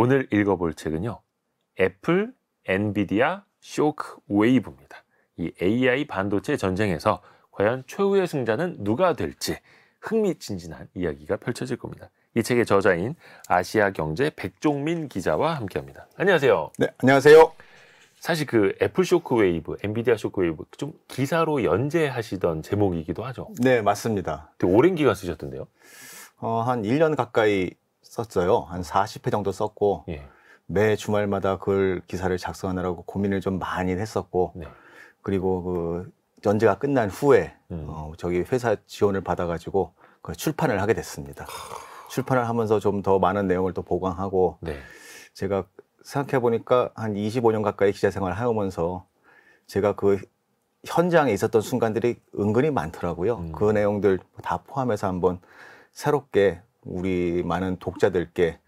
오늘 읽어볼 책은요. 애플, 엔비디아, 쇼크 웨이브입니다. 이 AI 반도체 전쟁에서 과연 최후의 승자는 누가 될지 흥미진진한 이야기가 펼쳐질 겁니다. 이 책의 저자인 아시아경제 백종민 기자와 함께합니다. 안녕하세요. 네, 안녕하세요. 사실 그 애플 쇼크웨이브, 엔비디아 쇼크웨이브 좀 기사로 연재하시던 제목이기도 하죠. 네, 맞습니다. 되게 오랜 기간 쓰셨던데요. 어, 한 1년 가까이 썼어요. 한 40회 정도 썼고 예. 매 주말마다 그걸 기사를 작성하느라고 고민을 좀 많이 했었고 네. 그리고 그연재가 끝난 후에 음. 어, 저기 회사 지원을 받아가지고 그 출판을 하게 됐습니다. 출판을 하면서 좀 더 많은 내용을 또 보강하고 네. 제가 생각해 보니까 한 25년 가까이 기자 생활을 하면서 제가 그 현장에 있었던 순간들이 은근히 많더라고요. 음. 그 내용들 다 포함해서 한번 새롭게 우리 많은 독자들께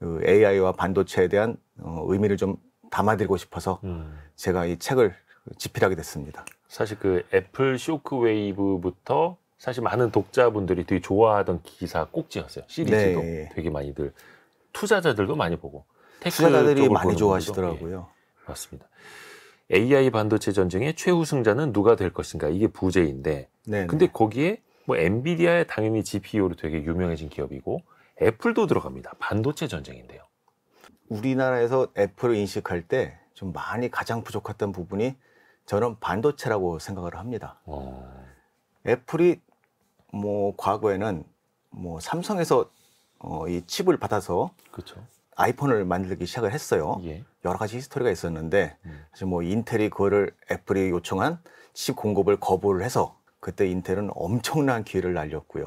그 AI와 반도체에 대한 어, 의미를 좀 담아드리고 싶어서 음. 제가 이 책을 집필하게 됐습니다. 사실 그 애플 쇼크웨이브부터 사실 많은 독자분들이 되게 좋아하던 기사 꼭지였어요. 시리즈도 네. 되게 많이들 투자자들도 많이 보고 투자자들이 많이 좋아하시더라고요. 예, 맞습니다. AI 반도체 전쟁의 최우승자는 누가 될 것인가 이게 부제인데, 네네. 네. 근데 거기에 뭐엔비디아의 당연히 GPU로 되게 유명해진 기업이고 애플도 들어갑니다. 반도체 전쟁인데요. 우리나라에서 애플을 인식할 때 좀 많이 가장 부족했던 부분이 저는 반도체라고 생각을 합니다. 오. 어. 애플이 뭐 과거에는 뭐 삼성에서 어, 이 칩을 받아서 그쵸. 아이폰을 만들기 시작을 했어요. 예. 여러 가지 히스토리가 있었는데 음. 사실 뭐 인텔이 그거를 애플이 요청한 칩 공급을 거부를 해서 그때 인텔은 엄청난 기회를 날렸고요.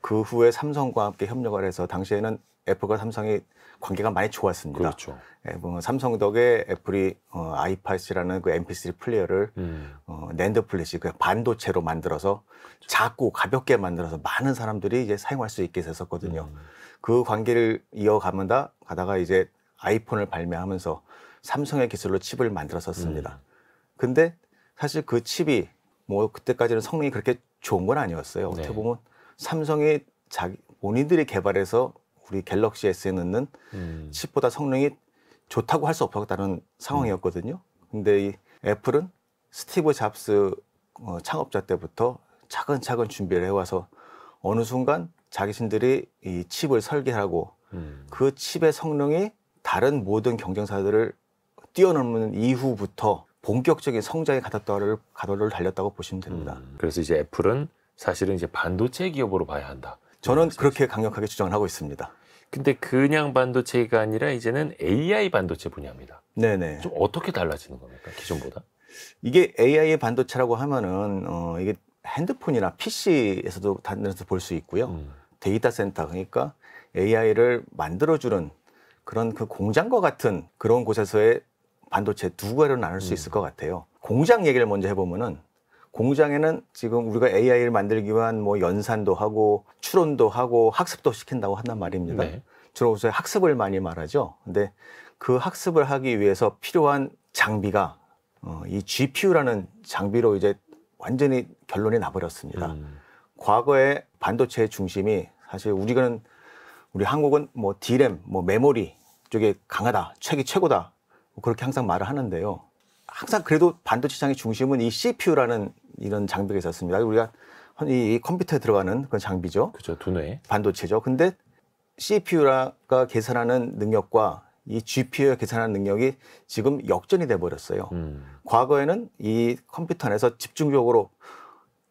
그렇그 후에 삼성과 함께 협력을 해서 당시에는 애플과 삼성이 관계가 많이 좋았습니다. 그렇죠. 예, 뭐 삼성 덕에 애플이 어, 아이팟이라는 그 MP3 플레이어를 음. 어, 랜드 플래시 그 반도체로 만들어서 그렇죠. 작고 가볍게 만들어서 많은 사람들이 이제 사용할 수 있게 됐었거든요. 음. 그 관계를 이어가면다 가다가 이제 아이폰을 발매하면서 삼성의 기술로 칩을 만들었었습니다. 음. 근데 사실 그 칩이 뭐 그때까지는 성능이 그렇게 좋은 건 아니었어요. 어떻게 네. 보면 삼성이 자기 본인들이 개발해서 우리 갤럭시 S에 넣는 음. 칩보다 성능이 좋다고 할 수 없었다는 상황이었거든요. 근데 이 애플은 스티브 잡스 어, 창업자 때부터 차근차근 준비를 해와서 어느 순간 자기신들이 이 칩을 설계하고 음. 그 칩의 성능이 다른 모든 경쟁사들을 뛰어넘는 이후부터 본격적인 성장의 가닥도를 가도를 달렸다고 보시면 됩니다. 음, 그래서 이제 애플은 사실은 이제 반도체 기업으로 봐야 한다. 저는 그렇게 강력하게 주장을 하고 있습니다. 근데 그냥 반도체가 아니라 이제는 AI 반도체 분야입니다. 네네. 좀 어떻게 달라지는 겁니까 기존보다? 이게 AI의 반도체라고 하면은 어, 이게 핸드폰이나 PC에서도 단에서 볼 수 있고요. 음. 데이터 센터 그러니까 AI를 만들어주는 그런 그 공장과 같은 그런 곳에서의 반도체 두가로 나눌 수 음. 있을 것 같아요. 공장 얘기를 먼저 해보면은 공장에는 지금 우리가 AI를 만들기 위한 뭐 연산도 하고 추론도 하고 학습도 시킨다고 한단 말입니다. 네. 주로 요새 학습을 많이 말하죠. 근데 그 학습을 하기 위해서 필요한 장비가 어, 이 GPU라는 장비로 이제 완전히 결론이 나버렸습니다. 음. 과거에 반도체의 중심이 사실 우리는 우리 한국은 뭐 D램, 뭐 메모리 쪽에 강하다, 책이 최고다 뭐 그렇게 항상 말을 하는데요. 항상 그래도 반도체 시장의 중심은 이 CPU라는 이런 장비가 있었습니다. 우리가 이 컴퓨터에 들어가는 그런 장비죠. 그죠, 두뇌. 반도체죠. 근데 CPU가 계산하는 능력과 이 GPU가 계산하는 능력이 지금 역전이 돼 버렸어요. 음. 과거에는 이 컴퓨터 안에서 집중적으로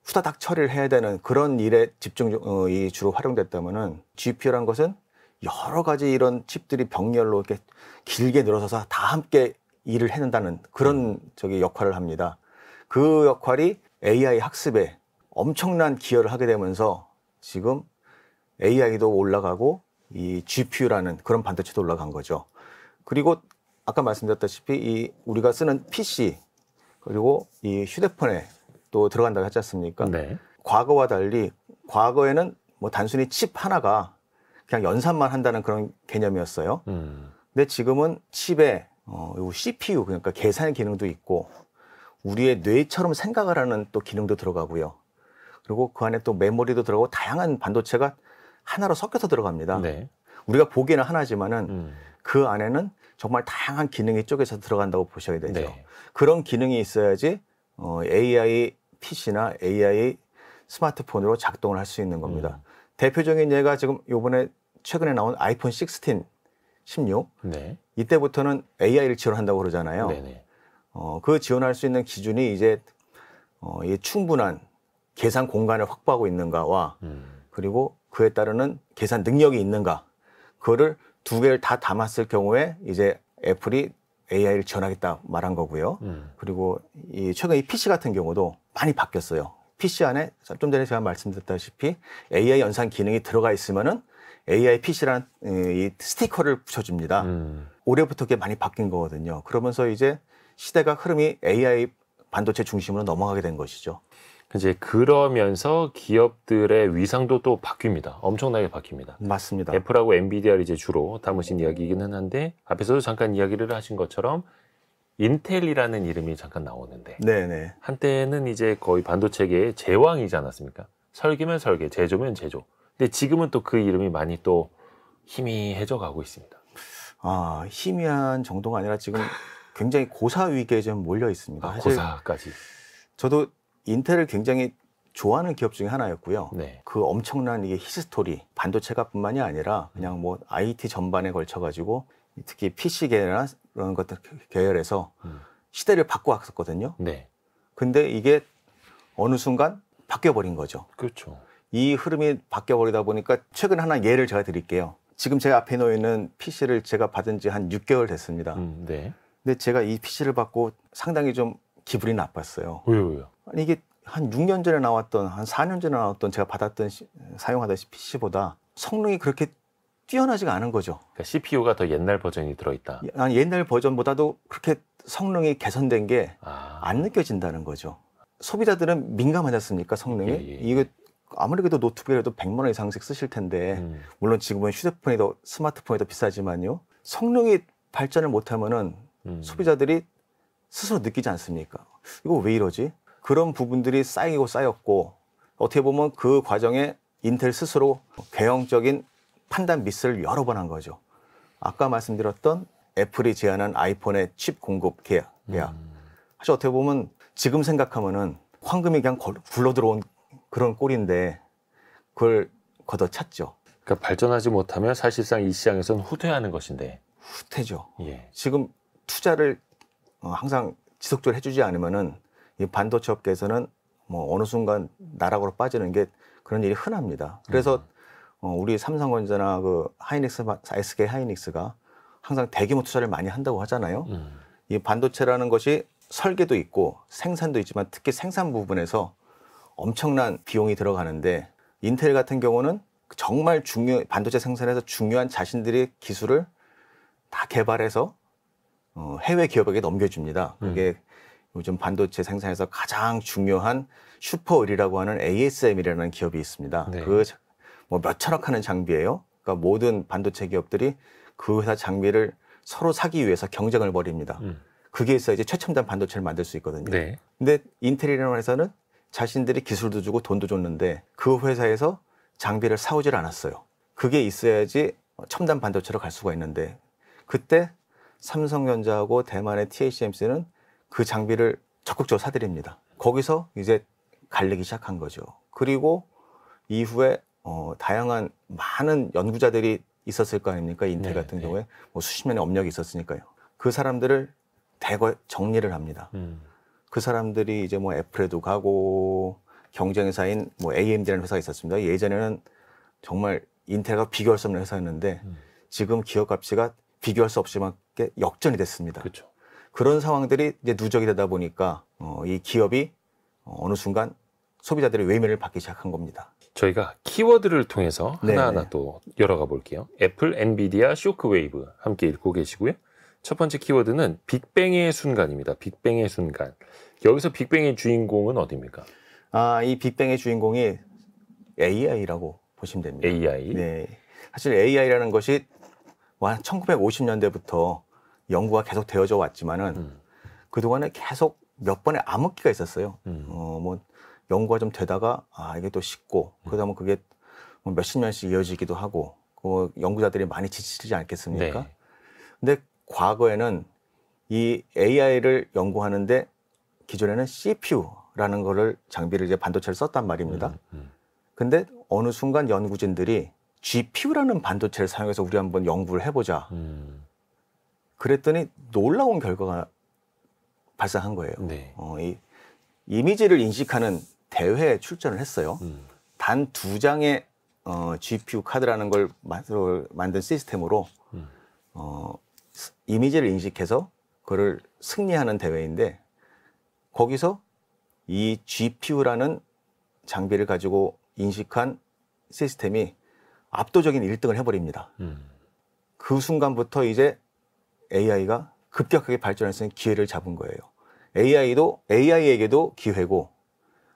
후다닥 처리를 해야 되는 그런 일에 집중 어, 이 주로 활용됐다면은 GPU란 것은 여러 가지 이런 칩들이 병렬로 이렇게 길게 늘어서서 다 함께 일을 해낸다는 그런 저기 역할을 합니다. 그 역할이 AI 학습에 엄청난 기여를 하게 되면서 지금 AI도 올라가고 이 GPU라는 그런 반도체도 올라간 거죠. 그리고 아까 말씀드렸다시피 이 우리가 쓰는 PC 그리고 이 휴대폰에 또 들어간다고 하지 않습니까? 네. 과거와 달리 과거에는 뭐 단순히 칩 하나가 그냥 연산만 한다는 그런 개념이었어요. 음. 근데 지금은 칩에 어, 요 CPU 그러니까 계산 기능도 있고 우리의 뇌처럼 생각을 하는 또 기능도 들어가고요. 그리고 그 안에 또 메모리도 들어가고 다양한 반도체가 하나로 섞여서 들어갑니다. 네. 우리가 보기에는 하나지만은 음. 그 안에는 정말 다양한 기능이 쪼개서 들어간다고 보셔야 되죠. 네. 그런 기능이 있어야지 어, AI PC나 AI 스마트폰으로 작동을 할 수 있는 겁니다. 음. 대표적인 예가 지금 요번에 최근에 나온 아이폰 16, 16 네. 이때부터는 AI를 지원한다고 그러잖아요. 네네. 어, 그 지원할 수 있는 기준이 이제 어, 이 충분한 계산 공간을 확보하고 있는가와 음. 그리고 그에 따르는 계산 능력이 있는가 그거를 두 개를 다 담았을 경우에 이제 애플이 AI를 지원하겠다 말한 거고요. 음. 그리고 이 최근 이 PC 같은 경우도 많이 바뀌었어요. PC 안에 좀 전에 제가 말씀드렸다시피 AI 연산 기능이 들어가 있으면은 AI PC라는 예, 이 스티커를 붙여줍니다. 음. 올해부터 그게 많이 바뀐 거거든요. 그러면서 이제 시대가 흐름이 AI 반도체 중심으로 넘어가게 된 것이죠. 이제 그러면서 기업들의 위상도 또 바뀝니다. 엄청나게 바뀝니다. 맞습니다. 애플하고 엔비디아를 이제 주로 담으신 이야기이기는 한데 앞에서도 잠깐 이야기를 하신 것처럼 인텔이라는 이름이 잠깐 나오는데 네네. 한때는 이제 거의 반도체계의 제왕이지 않았습니까? 설계면 설계, 제조면 제조. 근데 지금은 또 그 이름이 많이 또 희미해져 가고 있습니다. 아, 희미한 정도가 아니라 지금 굉장히 고사 위기에 좀 몰려 있습니다. 아, 고사까지. 저도 인텔을 굉장히 좋아하는 기업 중에 하나였고요. 네. 그 엄청난 이게 히스토리, 반도체가뿐만이 아니라 그냥 뭐 IT 전반에 걸쳐 가지고 특히 PC 계열이나 그런 것들 계열에서 음. 시대를 바꿔왔었거든요. 네. 근데 이게 어느 순간 바뀌어 버린 거죠. 그렇죠. 이 흐름이 바뀌어버리다 보니까 최근 하나 예를 제가 드릴게요. 지금 제가 앞에 놓여 있는 PC를 제가 받은 지 한 6개월 됐습니다. 음, 네. 근데 제가 이 PC를 받고 상당히 좀 기분이 나빴어요. 왜요, 왜요? 아니, 이게 한 6년 전에 나왔던, 한 4년 전에 나왔던 제가 받았던, 시, 사용하던 PC보다 성능이 그렇게 뛰어나지가 않은 거죠. 그러니까 CPU가 더 옛날 버전이 들어있다. 예, 난 옛날 버전보다도 그렇게 성능이 개선된 게안 아... 느껴진다는 거죠. 소비자들은 민감하지 않습니까 성능이 예, 예, 예. 이거 아무래도 리그 노트북이라도 100만 원 이상씩 쓰실 텐데 음. 물론 지금은 휴대폰이 더 스마트폰이 더 비싸지만요. 성능이 발전을 못하면은 음. 소비자들이 스스로 느끼지 않습니까? 이거 왜 이러지? 그런 부분들이 쌓이고 쌓였고 어떻게 보면 그 과정에 인텔 스스로 개형적인 판단 미스를 여러 번 한 거죠. 아까 말씀드렸던 애플이 제안한 아이폰의 칩 공급 계약. 계약. 음. 사실 어떻게 보면 지금 생각하면은 황금이 그냥 굴러 들어온 그런 꼴인데 그걸 걷어찼죠. 그러니까 발전하지 못하면 사실상 이 시장에서는 후퇴하는 것인데. 후퇴죠. 예. 지금 투자를 어, 항상 지속적으로 해주지 않으면은 이 반도체 업계에서는 뭐 어느 순간 나락으로 빠지는 게 그런 일이 흔합니다. 그래서 음. 어, 우리 삼성전자나 그 하이닉스, SK 하이닉스가 항상 대규모 투자를 많이 한다고 하잖아요. 음. 이 반도체라는 것이 설계도 있고 생산도 있지만 특히 생산 부분에서 엄청난 비용이 들어가는데 인텔 같은 경우는 정말 중요 반도체 생산에서 중요한 자신들의 기술을 다 개발해서 어, 해외 기업에게 넘겨줍니다. 음. 그게 음. 요즘 반도체 생산에서 가장 중요한 슈퍼을이라고 하는 ASM이라는 기업이 있습니다. 네. 그뭐몇 천억 하는 장비예요. 그러니까 모든 반도체 기업들이 그 회사 장비를 서로 사기 위해서 경쟁을 벌입니다. 음. 그게 있어야 이제 최첨단 반도체를 만들 수 있거든요. 네. 근데 인텔이라는 회사는 자신들이 기술도 주고 돈도 줬는데 그 회사에서 장비를 사오질 않았어요. 그게 있어야지 첨단 반도체로 갈 수가 있는데 그때 삼성전자하고 대만의 t h m c 는그 장비를 적극적으로 사드립니다. 거기서 이제 갈리기 시작한 거죠. 그리고 이후에 어, 다양한 많은 연구자들이 있었을 거 아닙니까? 인텔 네, 같은 네. 경우에 뭐 수십 년의 업력이 있었으니까요. 그 사람들을 대거 정리를 합니다. 음. 그 사람들이 이제 뭐 애플에도 가고 경쟁사인 뭐 AMD라는 회사가 있었습니다. 예전에는 정말 인텔과 비교할 수 없는 회사였는데 음. 지금 기업 가치가 비교할 수없이밖 역전이 됐습니다. 그렇죠. 그런 상황들이 이제 누적이 되다 보니까 어, 이 기업이 어, 어느 순간 소비자들의 외면을 받기 시작한 겁니다. 저희가 키워드를 통해서 네, 하나하나 네네. 또 열어가 볼게요. 애플, 엔비디아, 쇼크웨이브 함께 읽고 계시고요. 첫 번째 키워드는 빅뱅의 순간입니다. 빅뱅의 순간. 여기서 빅뱅의 주인공은 어디입니까? 아, 이 빅뱅의 주인공이 AI라고 보시면 됩니다. AI. 네. 사실 AI라는 것이 뭐 1950년대부터 연구가 계속 되어져 왔지만은 음. 그동안에 계속 몇 번의 암흑기가 있었어요. 음. 어, 뭐 연구가 좀 되다가 아, 이게 또쉽고 음. 그러다 보면 그게 뭐 몇십 년씩 이어지기도 하고 그 뭐 연구자들이 많이 지치지 않겠습니까? 네. 근데 과거에는 이 AI를 연구하는데 기존에는 CPU라는 거를 장비를 이제 반도체를 썼단 말입니다. 음, 음. 근데 어느 순간 연구진들이 GPU라는 반도체를 사용해서 우리 한번 연구를 해보자. 음. 그랬더니 놀라운 결과가 발생한 거예요. 네. 어, 이 이미지를 인식하는 대회에 출전을 했어요. 음. 단두 장의 어, GPU 카드라는 걸 만들, 만든 시스템으로 음. 어, 이미지를 인식해서 그를 승리하는 대회인데 거기서 이 GPU라는 장비를 가지고 인식한 시스템이 압도적인 1등을 해버립니다. 음. 그 순간부터 이제 AI가 급격하게 발전할 수 있는 기회를 잡은 거예요. AI도 AI에게도 기회고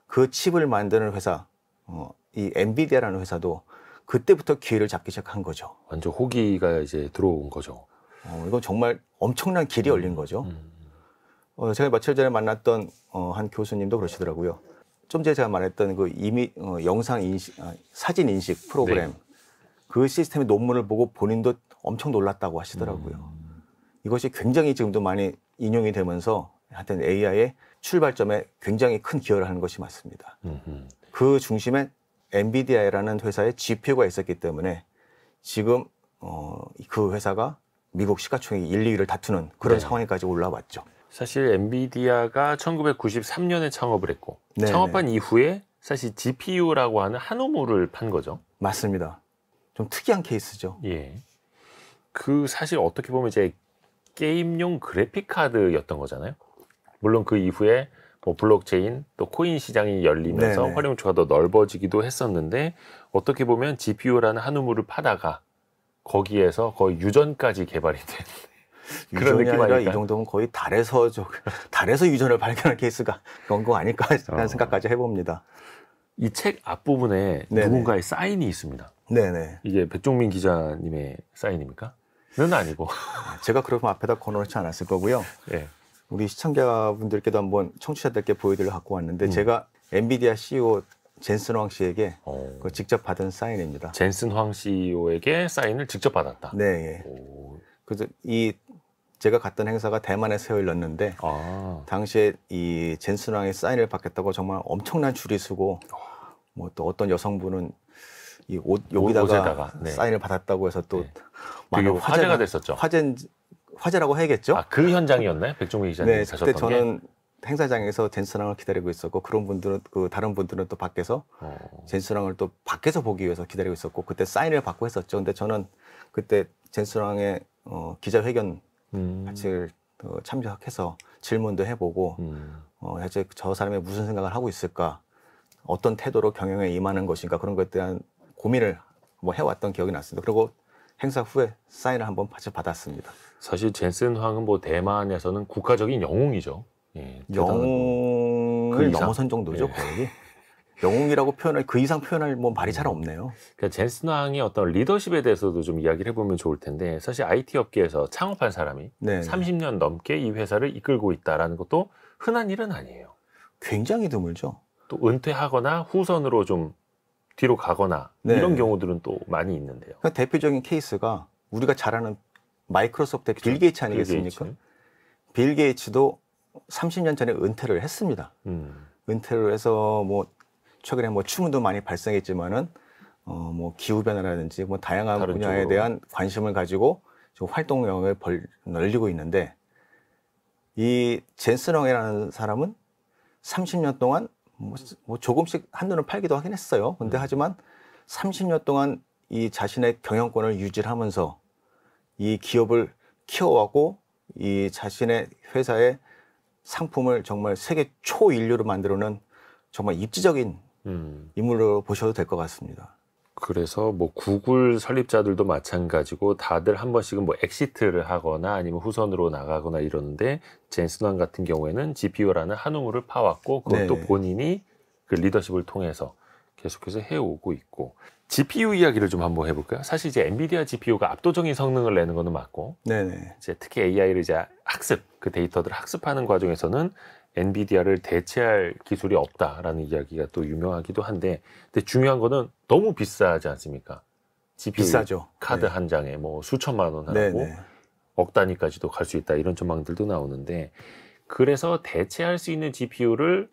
그 칩을 만드는 회사, 어, 이 엔비디아라는 회사도 그때부터 기회를 잡기 시작한 거죠. 완전 호기가 이제 들어온 거죠. 어, 이건 정말 엄청난 길이 음, 열린 거죠. 음, 음. 어, 제가 며칠 전에 만났던 어, 한 교수님도 그러시더라고요. 좀 전에 제가 말했던 그 이미 어, 영상 인식, 아, 사진 인식 프로그램 네. 그 시스템의 논문을 보고 본인도 엄청 놀랐다고 하시더라고요. 이것이 굉장히 지금도 많이 인용이 되면서 하여튼 AI의 출발점에 굉장히 큰 기여를 하는 것이 맞습니다. 음흠. 그 중심에 엔비디아라는 회사의 GPU가 있었기 때문에 지금 어, 그 회사가 미국 시가총액 1, 2위를 다투는 그런 네. 상황에까지 올라왔죠. 사실 엔비디아가 1993년에 창업을 했고 네 창업한 네. 이후에 사실 GPU라고 하는 한우물을 판 거죠. 맞습니다. 좀 특이한 케이스죠. 예. 그 사실 어떻게 보면 이제 게임용 그래픽 카드였던 거잖아요. 물론 그 이후에 뭐 블록체인 또 코인 시장이 열리면서 네네. 활용처가 더 넓어지기도 했었는데 어떻게 보면 GPU라는 한우물을 파다가 거기에서 거의 유전까지 개발이 된 그런 느낌 아니라 이 정도면 거의 달에서 저, 달에서 유전을 발견한 케이스가 그런 거 아닐까 하는 어. 생각까지 해봅니다. 이 책 앞부분에 네네. 네. 누군가의 사인이 있습니다. 네네. 네. 이게 백종민 기자님의 사인입니까? 는 아니고 제가 그러면 앞에다 걸어놓지 않았을 거고요. 네. 우리 시청자분들께도 한번 청취자들께 보여드려 갖고 왔는데 음. 제가 엔비디아 CEO 젠슨 황 씨에게 어. 그 직접 받은 사인입니다. 젠슨 황 c 에게 사인을 직접 받았다. 네. 예. 그래서 이 제가 갔던 행사가 대만의 세월이는데 아. 당시에 이 젠슨 왕의 사인을 받겠다고 정말 엄청난 줄이 서고 뭐또 어떤 여성분은 이 옷 여기다가 옷 네. 사인을 받았다고 해서 또 네. 많은 화제가, 화제가, 됐었죠. 화제 화제라고 해야겠죠. 아, 그 현장이었나요? 백종민 기자님 네, 그때 저는 게? 행사장에서 댄스랑을 기다리고 있었고 그런 분들은 그 다른 분들은 또 밖에서 어. 젠스랑을 또 밖에서 보기 위해서 기다리고 있었고 그때 사인을 받고 했었죠. 근데 저는 그때 댄스랑의 어, 기자회견 음. 같이 어, 참석해서 질문도 해보고 음. 어, 대체 저 사람이 무슨 생각을 하고 있을까 어떤 태도로 경영에 임하는 것인가 그런 것에 대한 고민을 뭐 해왔던 기억이 났습니다. 그리고 행사 후에 사인을 한번 받았습니다. 사실 젠슨 황은 뭐 대만에서는 국가적인 영웅이죠. 예, 영웅을 그 넘어선 정도죠 예. 거의. 영웅이라고 표현할 그 이상 표현할 뭐 말이 잘 없네요. 그러니까 젠슨왕의 어떤 리더십에 대해서도 좀 이야기를 해보면 좋을 텐데 사실 IT 업계에서 창업한 사람이 네 30년 넘게 이 회사를 이끌고 있다라는 것도 흔한 일은 아니에요. 굉장히 드물죠. 또 은퇴하거나 후선으로 좀 뒤로 가거나 네. 이런 경우들은 또 많이 있는데요. 그러니까 대표적인 케이스가 우리가 잘 아는 마이크로소프트의 빌 그렇죠. 게이츠 아니겠습니까? 빌 게이츠도 30년 전에 은퇴를 했습니다. 음. 은퇴를 해서 뭐 최근에 뭐 추문도 많이 발생했지만은 어뭐 기후 변화라든지 뭐 다양한 분야에 쪽으로. 대한 관심을 가지고 지금 활동 영역을 벌, 넓리고 있는데 이젠스롱이라는 사람은 30년 동안 뭐, 뭐 조금씩 한눈을 팔기도 하긴 했어요. 근데 음. 하지만 30년 동안 이 자신의 경영권을 유지하면서 이 기업을 키워왔고 이 자신의 회사에 상품을 정말 세계 초인류로 만들어는 정말 입지적인 음. 인물로 보셔도 될 것 같습니다. 그래서 뭐 구글 설립자들도 마찬가지고 다들 한 번씩은 뭐 엑시트를 하거나 아니면 후선으로 나가거나 이러는데 젠슨왕 같은 경우에는 GPU라는 한 우물을 파왔고 그것도 네. 본인이 그 리더십을 통해서 계속해서 해오고 있고 GPU 이야기를 좀 한번 해볼까요? 사실 이제 엔비디아 GPU가 압도적인 성능을 내는 거는 맞고, 네네. 이제 특히 AI를 이제 학습 그 데이터들을 학습하는 과정에서는 엔비디아를 대체할 기술이 없다라는 이야기가 또 유명하기도 한데, 근데 중요한 거는 너무 비싸지 않습니까? GPU 비싸죠. 카드 네. 한 장에 뭐 수천만 원 하고 억 단위까지도 갈 수 있다 이런 전망들도 나오는데, 그래서 대체할 수 있는 GPU를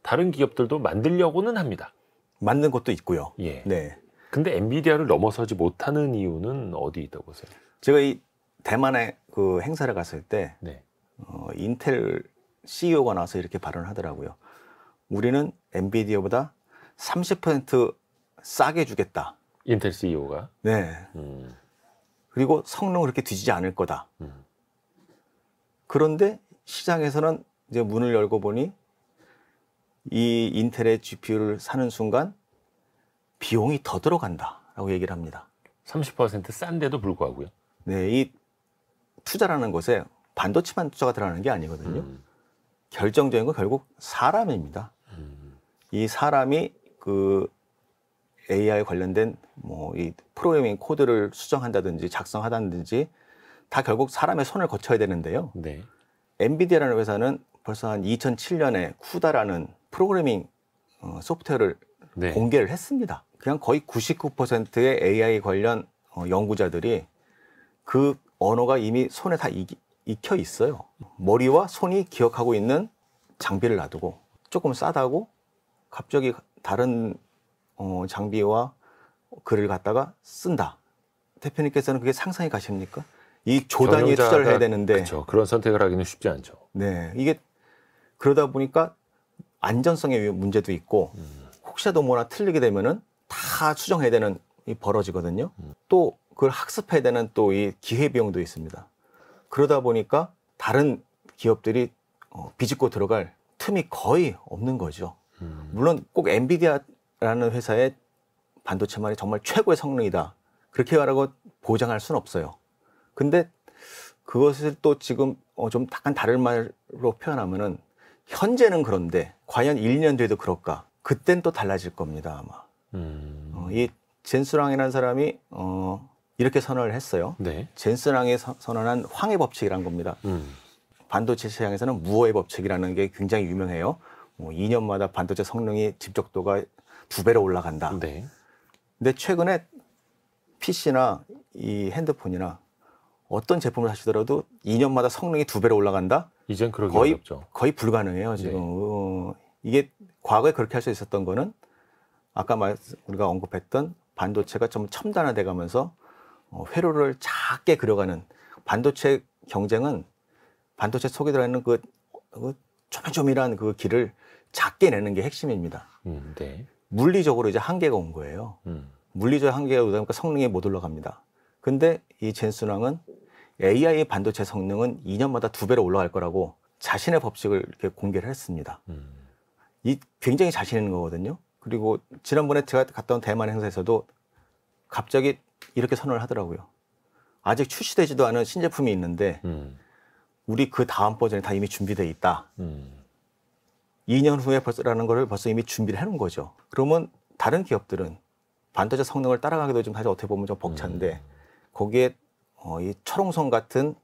다른 기업들도 만들려고는 합니다. 맞는 것도 있고요. 예. 네. 근데 엔비디아를 넘어서지 못하는 이유는 어디 있다고 보세요? 제가 이 대만에 그 행사를 갔을 때 네. 어, 인텔 CEO가 나와서 이렇게 발언을 하더라고요. 우리는 엔비디아보다 30% 싸게 주겠다. 인텔 CEO가? 네. 음. 그리고 성능 을 그렇게 뒤지지 않을 거다. 음. 그런데 시장에서는 이제 문을 열고 보니 이 인텔의 GPU를 사는 순간 비용이 더 들어간다라고 얘기를 합니다. 30% 싼데도 불구하고요. 네, 이 투자라는 것에 반도체만 투자가 들어가는 게 아니거든요. 음. 결정적인 건 결국 사람입니다. 음. 이 사람이 그 AI 관련된 뭐 이 프로그래밍 코드를 수정한다든지 작성하다든지 다 결국 사람의 손을 거쳐야 되는데요. 네. 엔비디아라는 회사는 벌써 한 2007년에 쿠다라는 프로그래밍 어, 소프트웨어를 네. 공개를 했습니다. 그냥 거의 99%의 AI 관련 어, 연구자들이 그 언어가 이미 손에 다 익, 익혀 있어요. 머리와 손이 기억하고 있는 장비를 놔두고 조금 싸다고 갑자기 다른 어, 장비와 글을 갖다가 쓴다. 대표님께서는 그게 상상이 가십니까? 이 조단위에 투자를 해야 되는데 그쵸, 그런 선택을 하기는 쉽지 않죠. 네, 이게 그러다 보니까 안전성의 문제도 있고 음. 혹시라도 뭐나 틀리게 되면은 다 수정해야 되는 이 벌어지거든요. 또 그걸 학습해야 되는 또 이 기회비용도 있습니다. 그러다 보니까 다른 기업들이 어, 비집고 들어갈 틈이 거의 없는 거죠. 음. 물론 꼭 엔비디아라는 회사의 반도체만이 정말 최고의 성능이다. 그렇게 말하고 보장할 수는 없어요. 근데 그것을 또 지금 어, 좀 약간 다른 말로 표현하면은 현재는 그런데 과연 1년 뒤에도 그럴까? 그땐 또 달라질 겁니다, 아마. 음. 어, 이 젠스랑이라는 사람이 어, 이렇게 선언을 했어요. 네. 젠스랑이 선언한 황의 법칙이라는 겁니다. 음. 반도체 시장에서는 무어의 법칙이라는 게 굉장히 유명해요. 뭐 2년마다 반도체 성능이 집적도가 두 배로 올라간다. 네. 근데 최근에 PC나 이 핸드폰이나 어떤 제품을 사시더라도 2년마다 성능이 두 배로 올라간다? 이젠 그러기 거의, 어렵죠. 거의 불가능해요, 지금. 네. 어, 이게 과거에 그렇게 할 수 있었던 거는 아까 말 우리가 언급했던 반도체가 좀 첨단화돼 가면서 어, 회로를 작게 그려가는 반도체 경쟁은 반도체 속에 들어있는 그, 그 조밀조밀한 그 길을 작게 내는 게 핵심입니다. 음, 네. 물리적으로 이제 한계가 온 거예요. 음. 물리적 한계가 오다 보니까 성능이 못 올라갑니다. 근데 이 젠순왕은 AI 의 반도체 성능은 2년마다 두 배로 올라갈 거라고 자신의 법칙을 이렇게 공개를 했습니다. 음. 이 굉장히 자신 있는 거거든요. 그리고 지난번에 제가 갔던 대만 행사에서도 갑자기 이렇게 선언을 하더라고요. 아직 출시되지도 않은 신제품이 있는데 음. 우리 그 다음 버전이 다 이미 준비돼 있다. 음. 2년 후에 벌써라는 거를 벌써 이미 준비를 해놓은 거죠. 그러면 다른 기업들은 반도체 성능을 따라가기도 좀 사실 어떻게 보면 좀 벅찬데 음. 거기에 어, 이 철옹성 같은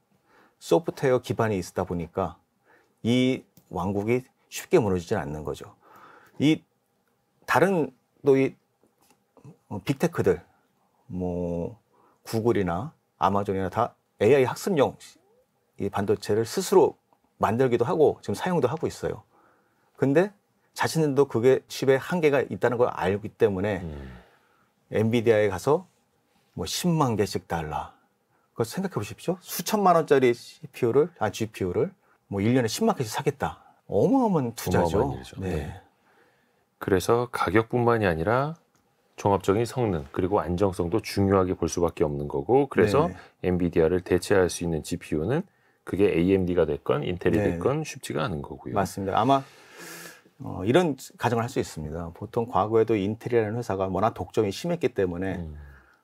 소프트웨어 기반이 있다 보니까 이 왕국이 쉽게 무너지진 않는 거죠. 이 다른 또이 어, 빅테크들 뭐 구글이나 아마존이나 다 AI 학습용 이 반도체를 스스로 만들기도 하고 지금 사용도 하고 있어요. 근데 자신들도 그게 칩에 한계가 있다는 걸 알기 때문에 음. 엔비디아에 가서 뭐 10만 개씩 달라. 그걸 생각해 보십시오. 수천만 원짜리 CPU를, 아, GPU를 뭐 1년에 10만 개씩 사겠다. 어마어마한 투자죠. 어마어마한 네. 네. 그래서 가격뿐만이 아니라 종합적인 성능 그리고 안정성도 중요하게 볼 수밖에 없는 거고 그래서 네. 엔비디아를 대체할 수 있는 GPU는 그게 AMD가 됐건 인텔이 네. 됐건 쉽지가 않은 거고요. 맞습니다. 아마 어, 이런 가정을 할 수 있습니다. 보통 과거에도 인텔이라는 회사가 워낙 독점이 심했기 때문에 음.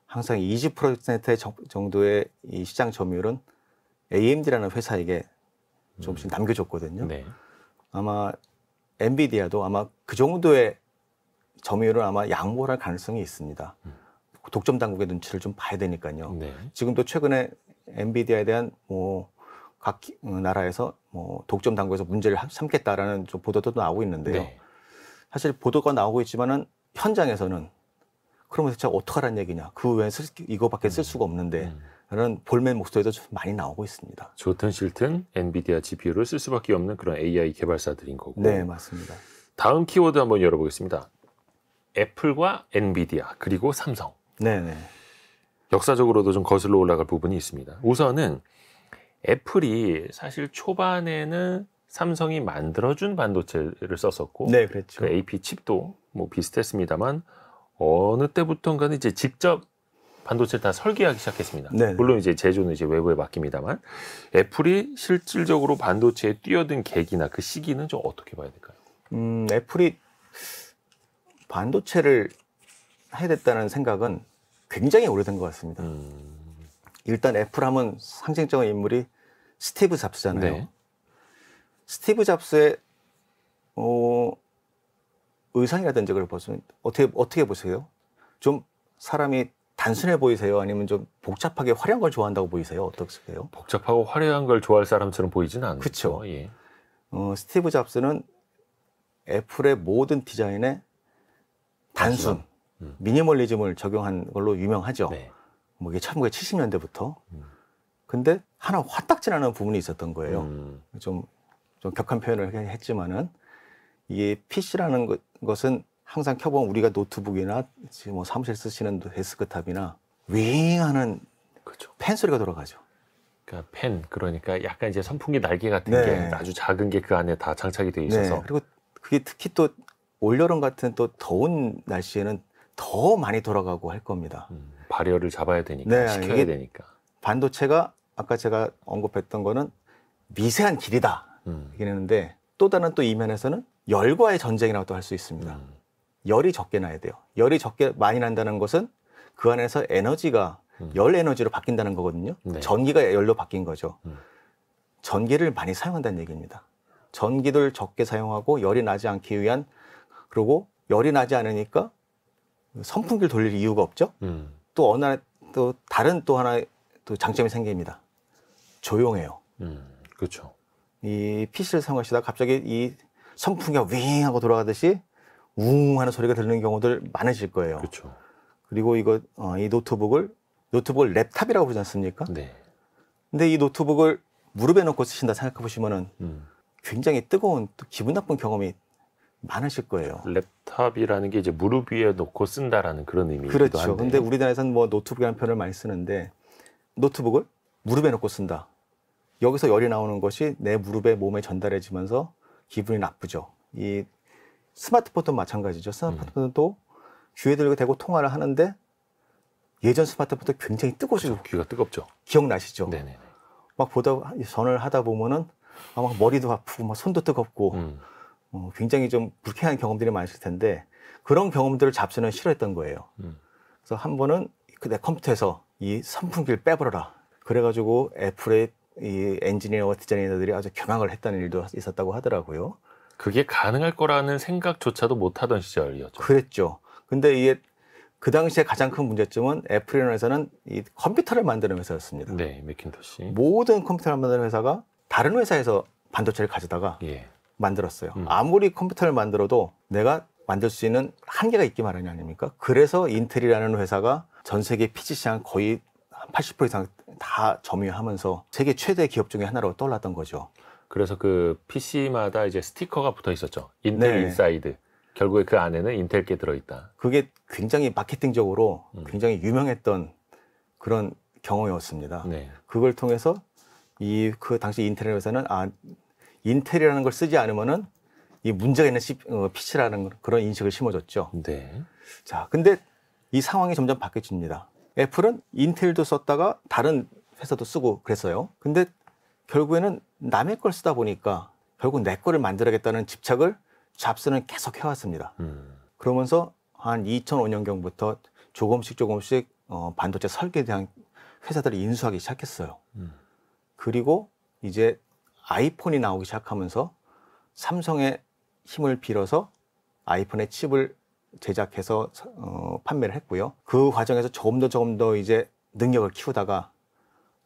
항상 20%의 정, 정도의 이 시장 점유율은 AMD라는 회사에게 조금씩 음. 남겨줬거든요. 네. 아마 엔비디아도 아마 그 정도의 점유율을 아마 양보할 가능성이 있습니다. 음. 독점 당국의 눈치를 좀 봐야 되니까요. 네. 지금도 최근에 엔비디아에 대한 뭐각 어, 나라에서 뭐 독점 당국에서 문제를 삼겠다라는 좀 보도도 나오고 있는데요. 네. 사실 보도가 나오고 있지만은 현장에서는 그러면 대체 어떡하란 얘기냐. 그외에 이거밖에 쓸 음. 수가 없는데 음. 라는 볼멘 목소리도 좀 많이 나오고 있습니다. 좋든 싫든 엔비디아 GPU를 쓸 수밖에 없는 그런 AI 개발사들인 거고. 네, 맞습니다. 다음 키워드 한번 열어보겠습니다. 애플과 엔비디아 그리고 삼성. 네, 네. 역사적으로도 좀 거슬러 올라갈 부분이 있습니다. 우선은 애플이 사실 초반에는 삼성이 만들어준 반도체를 썼었고, 네, 그렇죠. 그 AP 칩도 뭐 비슷했습니다만 어느 때부턴가는 이제 직접 반도체를 다 설계하기 시작했습니다. 네 물론 이제 제조는 이제 외부에 맡깁니다만 애플이 실질적으로 반도체에 뛰어든 계기나 그 시기는 좀 어떻게 봐야 될까요? 음, 애플이 반도체를 해야 됐다는 생각은 굉장히 오래된 것 같습니다. 음... 일단 애플 하면 상징적인 인물이 스티브 잡스잖아요. 네. 스티브 잡스의 어, 의상이라든지 그걸 보시면 어떻게 어떻게 보세요? 좀 사람이 단순해 보이세요? 아니면 좀 복잡하게 화려한 걸 좋아한다고 보이세요? 어떻세요? 복잡하고 화려한 걸 좋아할 사람처럼 보이지는 않죠. 그렇죠. 예. 어, 스티브 잡스는 애플의 모든 디자인에 단순, 음. 미니멀리즘을 적용한 걸로 유명하죠. 네. 뭐 이게 1970년대부터. 음. 근데 하나 화딱지나는 부분이 있었던 거예요. 음. 좀, 좀 격한 표현을 했지만은 이게 PC라는 것은 항상 켜보면 우리가 노트북이나 지금 뭐 사무실 쓰시는 데스크탑이나 윙하는 그렇죠. 펜 소리가 돌아가죠. 그러니까 팬, 그러니까 약간 이제 선풍기 날개 같은 네. 게 아주 작은 게 그 안에 다 장착이 돼 있어서 네. 그리고 그게 특히 또 올여름 같은 또 더운 날씨에는 더 많이 돌아가고 할 겁니다. 음, 발열을 잡아야 되니까 네, 시켜야 되니까 반도체가 아까 제가 언급했던 거는 미세한 길이다 음. 얘기는데또 다른 또 이면에서는 열과의 전쟁이라고 도할 수 있습니다. 음. 열이 적게 나야 돼요. 열이 적게 많이 난다는 것은 그 안에서 에너지가 음. 열 에너지로 바뀐다는 거거든요. 네. 전기가 열로 바뀐 거죠. 음. 전기를 많이 사용한다는 얘기입니다. 전기를 적게 사용하고 열이 나지 않기 위한 그리고 열이 나지 않으니까 선풍기를 돌릴 이유가 없죠. 음. 또 어느 하또 다른 또 하나 또 장점이 생깁니다. 조용해요. 음. 그렇죠. 이 PC를 사용하시다 갑자기 이 선풍기가 윙 하고 돌아가듯이 웅 하는 소리가 들리는 경우들 많으실 거예요. 그렇죠. 그리고 이거 어, 이 노트북을 노트북을 랩탑이라고 그러지 않습니까? 네. 근데 이 노트북을 무릎에 놓고 쓰신다 생각해 보시면은 음. 굉장히 뜨거운 또 기분 나쁜 경험이 많으실 거예요. 랩탑이라는 게 이제 무릎 위에 놓고 쓴다라는 그런 의미이기도 그렇죠. 한데. 근데 우리나라에서는 뭐 노트북이라는 표현을 많이 쓰는데 노트북을 무릎에 놓고 쓴다. 여기서 열이 나오는 것이 내 무릎에 몸에 전달해지면서 기분이 나쁘죠. 이 스마트폰도 마찬가지죠. 스마트폰도 귀에 들고 대고 통화를 하는데 예전 스마트폰도 굉장히 뜨거워지고 그렇죠. 귀가 뜨겁죠. 기억나시죠? 네네. 막 보다 전화를 하다 보면은 아, 막 머리도 아프고 막 손도 뜨겁고 음. 어, 굉장히 좀 불쾌한 경험들이 많으실 텐데 그런 경험들을 잡수는 싫어했던 거예요. 음. 그래서 한 번은 그내 컴퓨터에서 이 선풍기를 빼버려라. 그래가지고 애플의 이 엔지니어와 디자이너들이 아주 경악을 했다는 일도 있었다고 하더라고요. 그게 가능할 거라는 생각조차도 못하던 시절이었죠. 그랬죠. 근데 이게 그 당시에 가장 큰 문제점은 애플이라는 회사는 이 컴퓨터를 만드는 회사였습니다. 네, 맥킨토시. 모든 컴퓨터를 만드는 회사가 다른 회사에서 반도체를 가져다가 예. 만들었어요. 음. 아무리 컴퓨터를 만들어도 내가 만들 수 있는 한계가 있기 마련이 아닙니까? 그래서 인텔이라는 회사가 전 세계 PC 시장 거의 80% 이상 다 점유하면서 세계 최대 기업 중에 하나로 떠올랐던 거죠. 그래서 그 PC마다 이제 스티커가 붙어 있었죠. 인텔 네. 인사이드. 결국에 그 안에는 인텔 게 들어있다. 그게 굉장히 마케팅적으로 음. 굉장히 유명했던 그런 경험이었습니다. 네. 그걸 통해서 이 그 당시 인텔 회사는 아 인텔이라는 걸 쓰지 않으면은 이 문제가 있는 시, 어, PC라는 그런 인식을 심어줬죠. 네. 자, 근데 이 상황이 점점 바뀌어집니다. 애플은 인텔도 썼다가 다른 회사도 쓰고 그랬어요. 근데 결국에는 남의 걸 쓰다 보니까 결국 내 거를 만들어야겠다는 집착을 잡스는 계속 해왔습니다. 음. 그러면서 한 2005년경부터 조금씩 조금씩 어, 반도체 설계에 대한 회사들을 인수하기 시작했어요. 음. 그리고 이제 아이폰이 나오기 시작하면서 삼성의 힘을 빌어서 아이폰의 칩을 제작해서 어, 판매를 했고요. 그 과정에서 조금 더 조금 더 이제 능력을 키우다가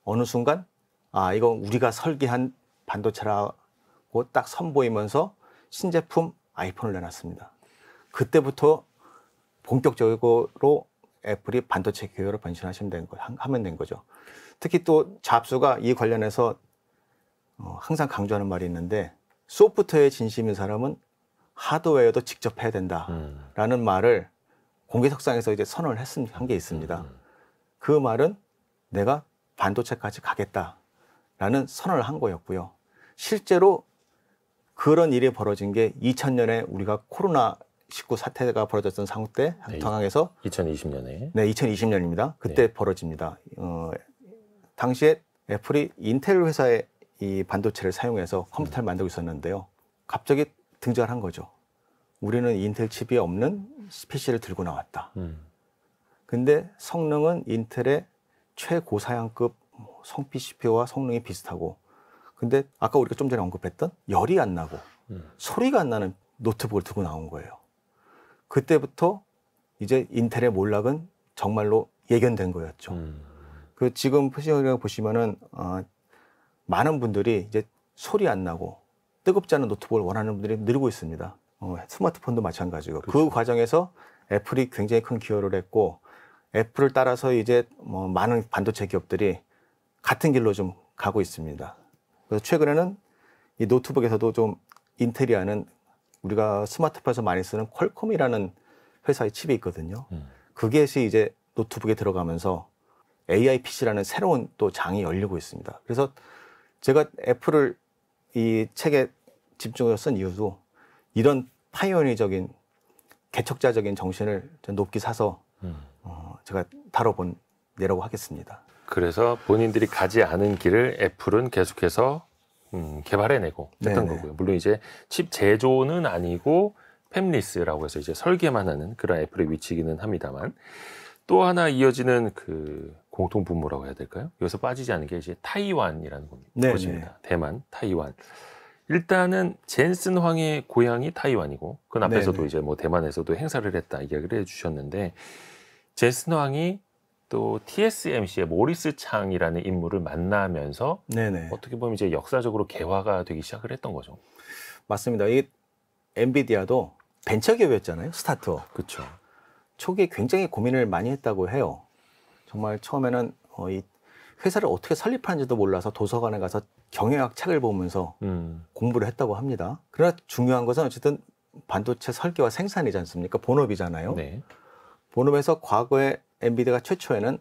어느 순간 아, 이건 우리가 설계한 반도체라고 딱 선보이면서 신제품 아이폰을 내놨습니다. 그때부터 본격적으로 애플이 반도체 기회로 변신하시면 된 거, 하면 된 거죠. 특히 또 잡수가 이 관련해서 어, 항상 강조하는 말이 있는데 소프트웨어의 진심인 사람은 하드웨어도 직접 해야 된다라는 음. 말을 공개석상에서 이제 선언을 했습니한게 있습니다. 음. 그 말은 내가 반도체까지 가겠다. 라는 선언을 한 거였고요. 실제로 그런 일이 벌어진 게 2000년에 우리가 코로나 19 사태가 벌어졌던 상황 때 네, 황에서 2020년에 네 2020년입니다. 그때 네. 벌어집니다. 어, 당시에 애플이 인텔 회사의 이 반도체를 사용해서 컴퓨터를 음. 만들고 있었는데요. 갑자기 등장을 한 거죠. 우리는 인텔 칩이 없는 PC를 들고 나왔다. 음. 근데 성능은 인텔의 최고사양급 뭐 성 PCP와 성능이 비슷하고 근데 아까 우리가 좀 전에 언급했던 열이 안 나고 음. 소리가 안 나는 노트북을 들고 나온 거예요. 그때부터 이제 인텔의 몰락은 정말로 예견된 거였죠. 음. 그 지금 표시가 보시면은 어, 많은 분들이 이제 소리 안 나고 뜨겁지 않은 노트북을 원하는 분들이 늘고 있습니다. 어, 스마트폰도 마찬가지고 그 그렇그 과정에서 애플이 굉장히 큰 기여를 했고 애플을 따라서 이제 뭐 많은 반도체 기업들이 같은 길로 좀 가고 있습니다. 그래서 최근에는 이 노트북에서도 좀인테리어는 우리가 스마트폰에서 많이 쓰는 퀄컴이라는 회사의 칩이 있거든요. 음. 그게이제 노트북에 들어가면서 AI PC라는 새로운 또 장이 열리고 있습니다. 그래서 제가 애플을 이 책에 집중해서 쓴 이유도 이런 파이오니적인 개척자적인 정신을 높게 사서 음. 어, 제가 다뤄본 예라고 하겠습니다. 그래서 본인들이 가지 않은 길을 애플은 계속해서 음, 개발해내고 했던 네네. 거고요. 물론 이제 칩 제조는 아니고 팹리스라고 해서 이제 설계만 하는 그런 애플의 위치기는 합니다만 또 하나 이어지는 그 공통 분모라고 해야 될까요? 여기서 빠지지 않는게 이제 타이완이라는 겁니다. 곳입니다. 대만, 타이완. 일단은 젠슨 황의 고향이 타이완이고 그 앞에서도 네네. 이제 뭐 대만에서도 행사를 했다 이야기를 해주셨는데 젠슨 황이 또 TSMC의 모리스 창이라는 인물을 만나면서 네네. 어떻게 보면 이제 역사적으로 개화가 되기 시작을 했던 거죠. 맞습니다. 이 엔비디아도 벤처기업이었잖아요. 스타트업. 그렇죠. 초기에 굉장히 고민을 많이 했다고 해요. 정말 처음에는 어, 이 회사를 어떻게 설립하는지도 몰라서 도서관에 가서 경영학 책을 보면서 음. 공부를 했다고 합니다. 그러나 중요한 것은 어쨌든 반도체 설계와 생산이지 않습니까? 본업이잖아요. 네. 본업에서 과거에 엔비디아가 최초에는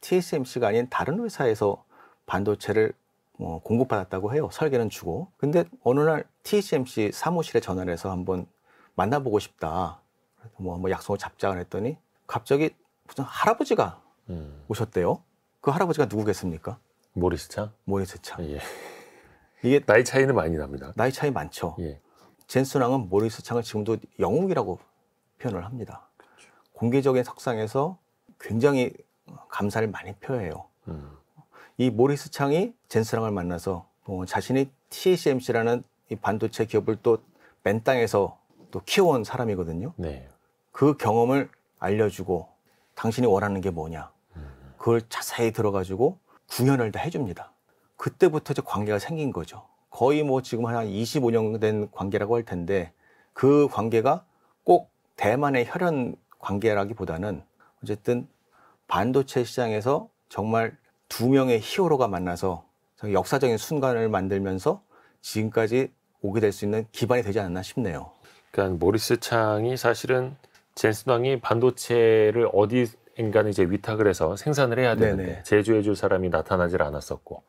TSMC가 아닌 다른 회사에서 반도체를 어, 공급받았다고 해요. 설계는 주고. 근데 어느 날 TSMC 사무실에 전화를 해서 한번 만나보고 싶다. 뭐, 뭐 약속을 잡자 그랬더니 갑자기 무슨 할아버지가 음. 오셨대요. 그 할아버지가 누구겠습니까? 모리스 차? 모리스 차. 예. 이게 나이 차이는 많이 납니다. 나이 차이 많죠. 예. 젠슨왕은 모리스 창을 지금도 영웅이라고 표현을 합니다. 그렇죠. 공개적인 석상에서 굉장히 감사를 많이 표해요. 음. 이 모리스 창이 젠스랑을 만나서 어, 자신이 TSMC라는 이 반도체 기업을 또맨 땅에서 또 키워온 사람이거든요. 네. 그 경험을 알려주고 당신이 원하는 게 뭐냐. 그걸 자세히 들어가지고 구현을 다 해줍니다. 그때부터 이제 관계가 생긴 거죠. 거의 뭐 지금 한 25년 된 관계라고 할 텐데 그 관계가 꼭 대만의 혈연 관계라기보다는 어쨌든 반도체 시장에서 정말 두 명의 히어로가 만나서 역사적인 순간을 만들면서 지금까지 오게 될 수 있는 기반이 되지 않았나 싶네요. 그러니까 모리스 창이 사실은 젠스왕이 반도체를 어디인가 이제 위탁을 해서 생산을 해야 되는데 네네. 제조해줄 사람이 나타나질 않았었고,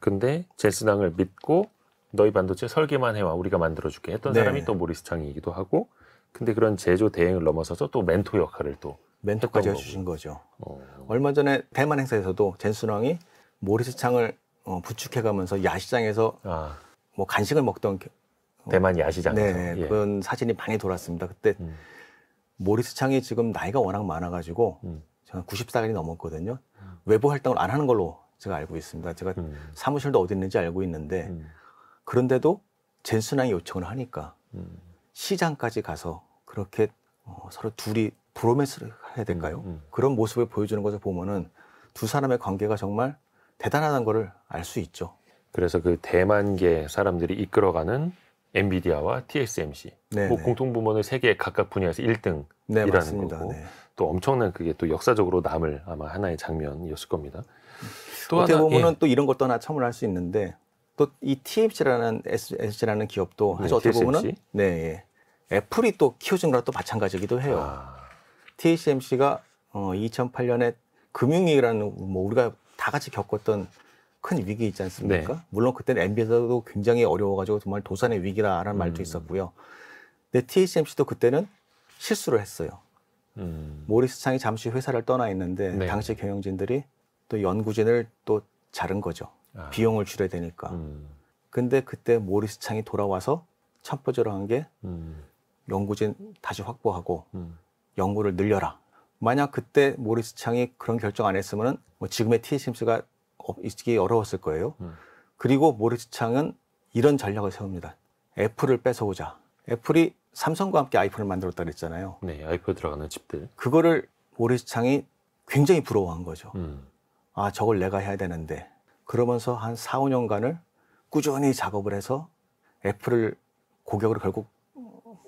근데 젠스왕을 믿고 너희 반도체 설계만 해와 우리가 만들어줄게 했던 네. 사람이 또 모리스 창이기도 하고, 근데 그런 제조 대행을 넘어서서 또 멘토 역할을 또 멘토까지 해주신 거죠. 어. 얼마 전에 대만 행사에서도 젠순왕이 모리스 창을 어, 부축해가면서 야시장에서 아. 뭐 간식을 먹던 어, 대만 야시장 네, 예. 그런 사진이 많이 돌았습니다. 그때 음. 모리스 창이 지금 나이가 워낙 많아가지고 음. 제가 9 0살이 넘었거든요. 음. 외부 활동을 안 하는 걸로 제가 알고 있습니다. 제가 음. 사무실도 어디 있는지 알고 있는데 음. 그런데도 젠순왕이 요청을 하니까 음. 시장까지 가서 그렇게 어, 서로 둘이 브로맨스를 해야 될까요? 음. 음, 그런 모습을 보여주는 것을 보면은 두 사람의 관계가 정말 대단하다는 거를 알 수 있죠. 그래서 그 대만계 사람들이 이끌어가는 엔비디아와 TSMC 네, 뭐 네. 공통 부문을 세계 각각 분야에서 1등이라는 네, 거고 네. 또 엄청난 그게 또 역사적으로 남을 아마 하나의 장면이었을 겁니다. 또 어떻게 하나, 보면은 예. 또 이런 것도 하나 참을 할 수 있는데 또 이 TMC라는 SC라는 기업도 사실 네, 어떻게 TSMC? 보면은 네 예. 애플이 또 키워준 거랑 또 마찬가지기도 해요. 아. TSMC가 어, 2008년에 금융위기라는 뭐 우리가 다 같이 겪었던 큰 위기 있지 않습니까? 네. 물론 그때는 MB에서도 굉장히 어려워가지고 정말 도산의 위기라는 음. 말도 있었고요. 근데 TSMC도 그때는 실수를 했어요. 음. 모리스 창이 잠시 회사를 떠나 있는데 네. 당시 경영진들이 또 연구진을 또 자른 거죠. 아. 비용을 줄여야 되니까. 음. 근데 그때 모리스 창이 돌아와서 첨 번째로 한게 음. 연구진 다시 확보하고 음. 연구를 늘려라. 만약 그때 모리스 창이 그런 결정 안 했으면은 뭐 지금의 TSMC가 있기 어려웠을 거예요. 음. 그리고 모리스 창은 이런 전략을 세웁니다. 애플을 뺏어오자. 애플이 삼성과 함께 아이폰을 만들었다 그랬잖아요. 네, 아이폰 들어가는 칩들. 그거를 모리스 창이 굉장히 부러워한 거죠. 음. 아, 저걸 내가 해야 되는데. 그러면서 한 4, 5년간을 꾸준히 작업을 해서 애플을 고객으로 결국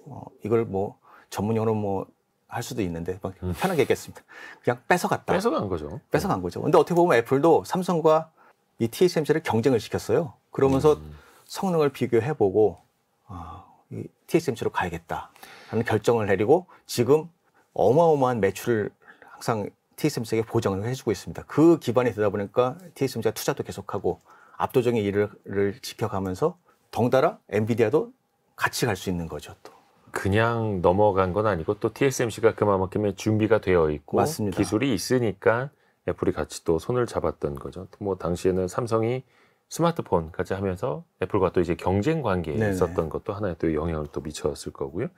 어, 이걸 뭐 전문용어로 뭐할 수도 있는데 음. 편하게 얘기했습니다. 그냥 뺏어갔다. 뺏어간 거죠. 뺏어간 거죠. 근데 어떻게 보면 애플도 삼성과 이 TSMC를 경쟁을 시켰어요. 그러면서 음. 성능을 비교해보고 아, 이 TSMC로 가야겠다라는 결정을 내리고 지금 어마어마한 매출을 항상 TSMC에게 보장을 해주고 있습니다. 그 기반이 되다 보니까 TSMC가 투자도 계속하고 압도적인 일을 지켜가면서 덩달아 엔비디아도 같이 갈 수 있는 거죠. 또. 그냥 넘어간 건 아니고 또 TSMC가 그만큼의 준비가 되어 있고 맞습니다. 기술이 있으니까 애플이 같이 또 손을 잡았던 거죠. 뭐 당시에는 삼성이 스마트폰까지 하면서 애플과 또 이제 경쟁 관계에 네네. 있었던 것도 하나의 또 영향을 또 미쳤을 거고요.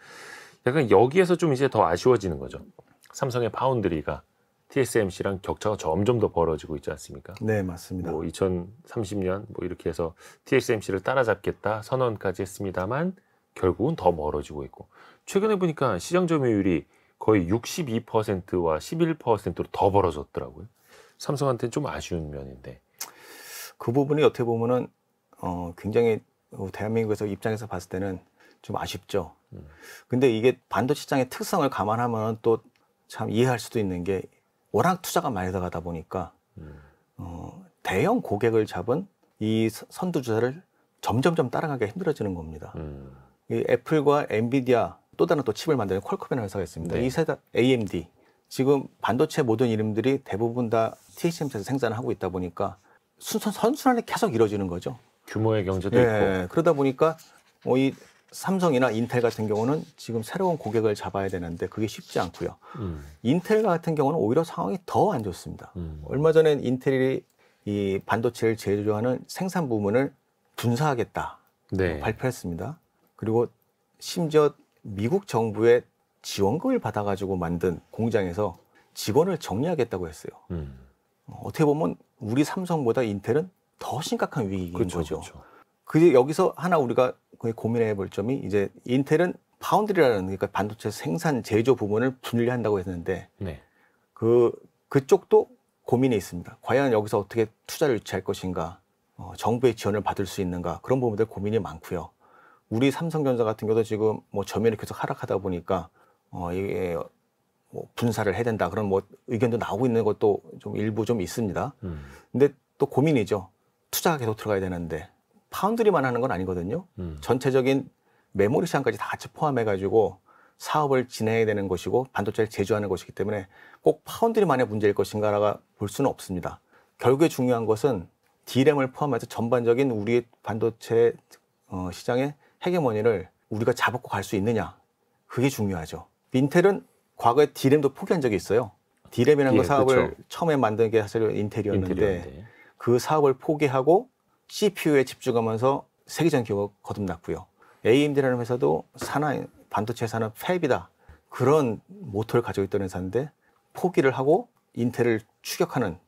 약간 여기에서 좀 이제 더 아쉬워지는 거죠. 삼성의 파운드리가 TSMC랑 격차가 점점 더 벌어지고 있지 않습니까? 네, 맞습니다. 뭐 2030년 뭐 이렇게 해서 TSMC를 따라잡겠다 선언까지 했습니다만 결국은 더 멀어지고 있고 최근에 보니까 시장 점유율이 거의 62%와 11%로 더 벌어졌더라고요. 삼성한테는 좀 아쉬운 면인데 그 부분이 어떻게 보면은 어, 굉장히 대한민국에서 입장에서 봤을 때는 좀 아쉽죠. 음. 근데 이게 반도체 시장의 특성을 감안하면 또 참 이해할 수도 있는 게 워낙 투자가 많이 들어가다 보니까 음. 어, 대형 고객을 잡은 이 선두주자를 점점점 따라가기 가 힘들어지는 겁니다. 음. 이 애플과 엔비디아 또 다른 또 칩을 만드는 퀄컴이라는 회사가 있습니다. 네. 이세 다 AMD 지금 반도체 모든 이름들이 대부분 다 TSMC에서 생산 하고 있다 보니까 순선 선순환이 계속 이뤄지는 거죠. 규모의 경제도 예, 있고 그러다 보니까 어, 이 삼성이나 인텔 같은 경우는 지금 새로운 고객을 잡아야 되는데 그게 쉽지 않고요. 음. 인텔 같은 경우는 오히려 상황이 더 안 좋습니다. 음. 얼마 전에 인텔이 이 반도체를 제조하는 생산 부문을 분사하겠다 네. 발표했습니다. 그리고 심지어 미국 정부의 지원금을 받아가지고 만든 공장에서 직원을 정리하겠다고 했어요. 음. 어, 어떻게 보면 우리 삼성보다 인텔은 더 심각한 위기인 그렇죠, 거죠. 그렇죠. 여기서 하나 우리가 고민해 볼 점이 이제 인텔은 파운드리라는 그러니까 반도체 생산 제조 부분을 분리한다고 했는데 네. 그 그쪽도 고민이 있습니다. 과연 여기서 어떻게 투자를 유치할 것인가, 어, 정부의 지원을 받을 수 있는가 그런 부분들 고민이 많고요. 우리 삼성전자 같은 경우도 지금 뭐 점유율이 계속 하락하다 보니까 어 이게 뭐 분사를 해야 된다 그런 뭐 의견도 나오고 있는 것도 좀 일부 좀 있습니다. 음. 근데 또 고민이죠. 투자가 계속 들어가야 되는데 파운드리만 하는 건 아니거든요. 음. 전체적인 메모리 시장까지 다 같이 포함해 가지고 사업을 진행해야 되는 것이고 반도체를 제조하는 것이기 때문에 꼭 파운드리만의 문제일 것인가라가 볼 수는 없습니다. 결국에 중요한 것은 D램을 포함해서 전반적인 우리 반도체 어, 시장의 헤게모니를 우리가 잡고 갈 수 있느냐 그게 중요하죠. 인텔은 과거에 디램도 포기한 적이 있어요. 디램이라는 예, 그 사업을 그렇 처음에 만든 게사실 인텔이었는데 테리어인데그 사업을 포기하고 CPU에 집중하면서 세계적인 기업을 거듭났고요. AMD라는 회사도 산화 반도체 산업 폐입이다 그런 모토를 가지고 있던 회사인데 포기를 하고 인텔을 추격하는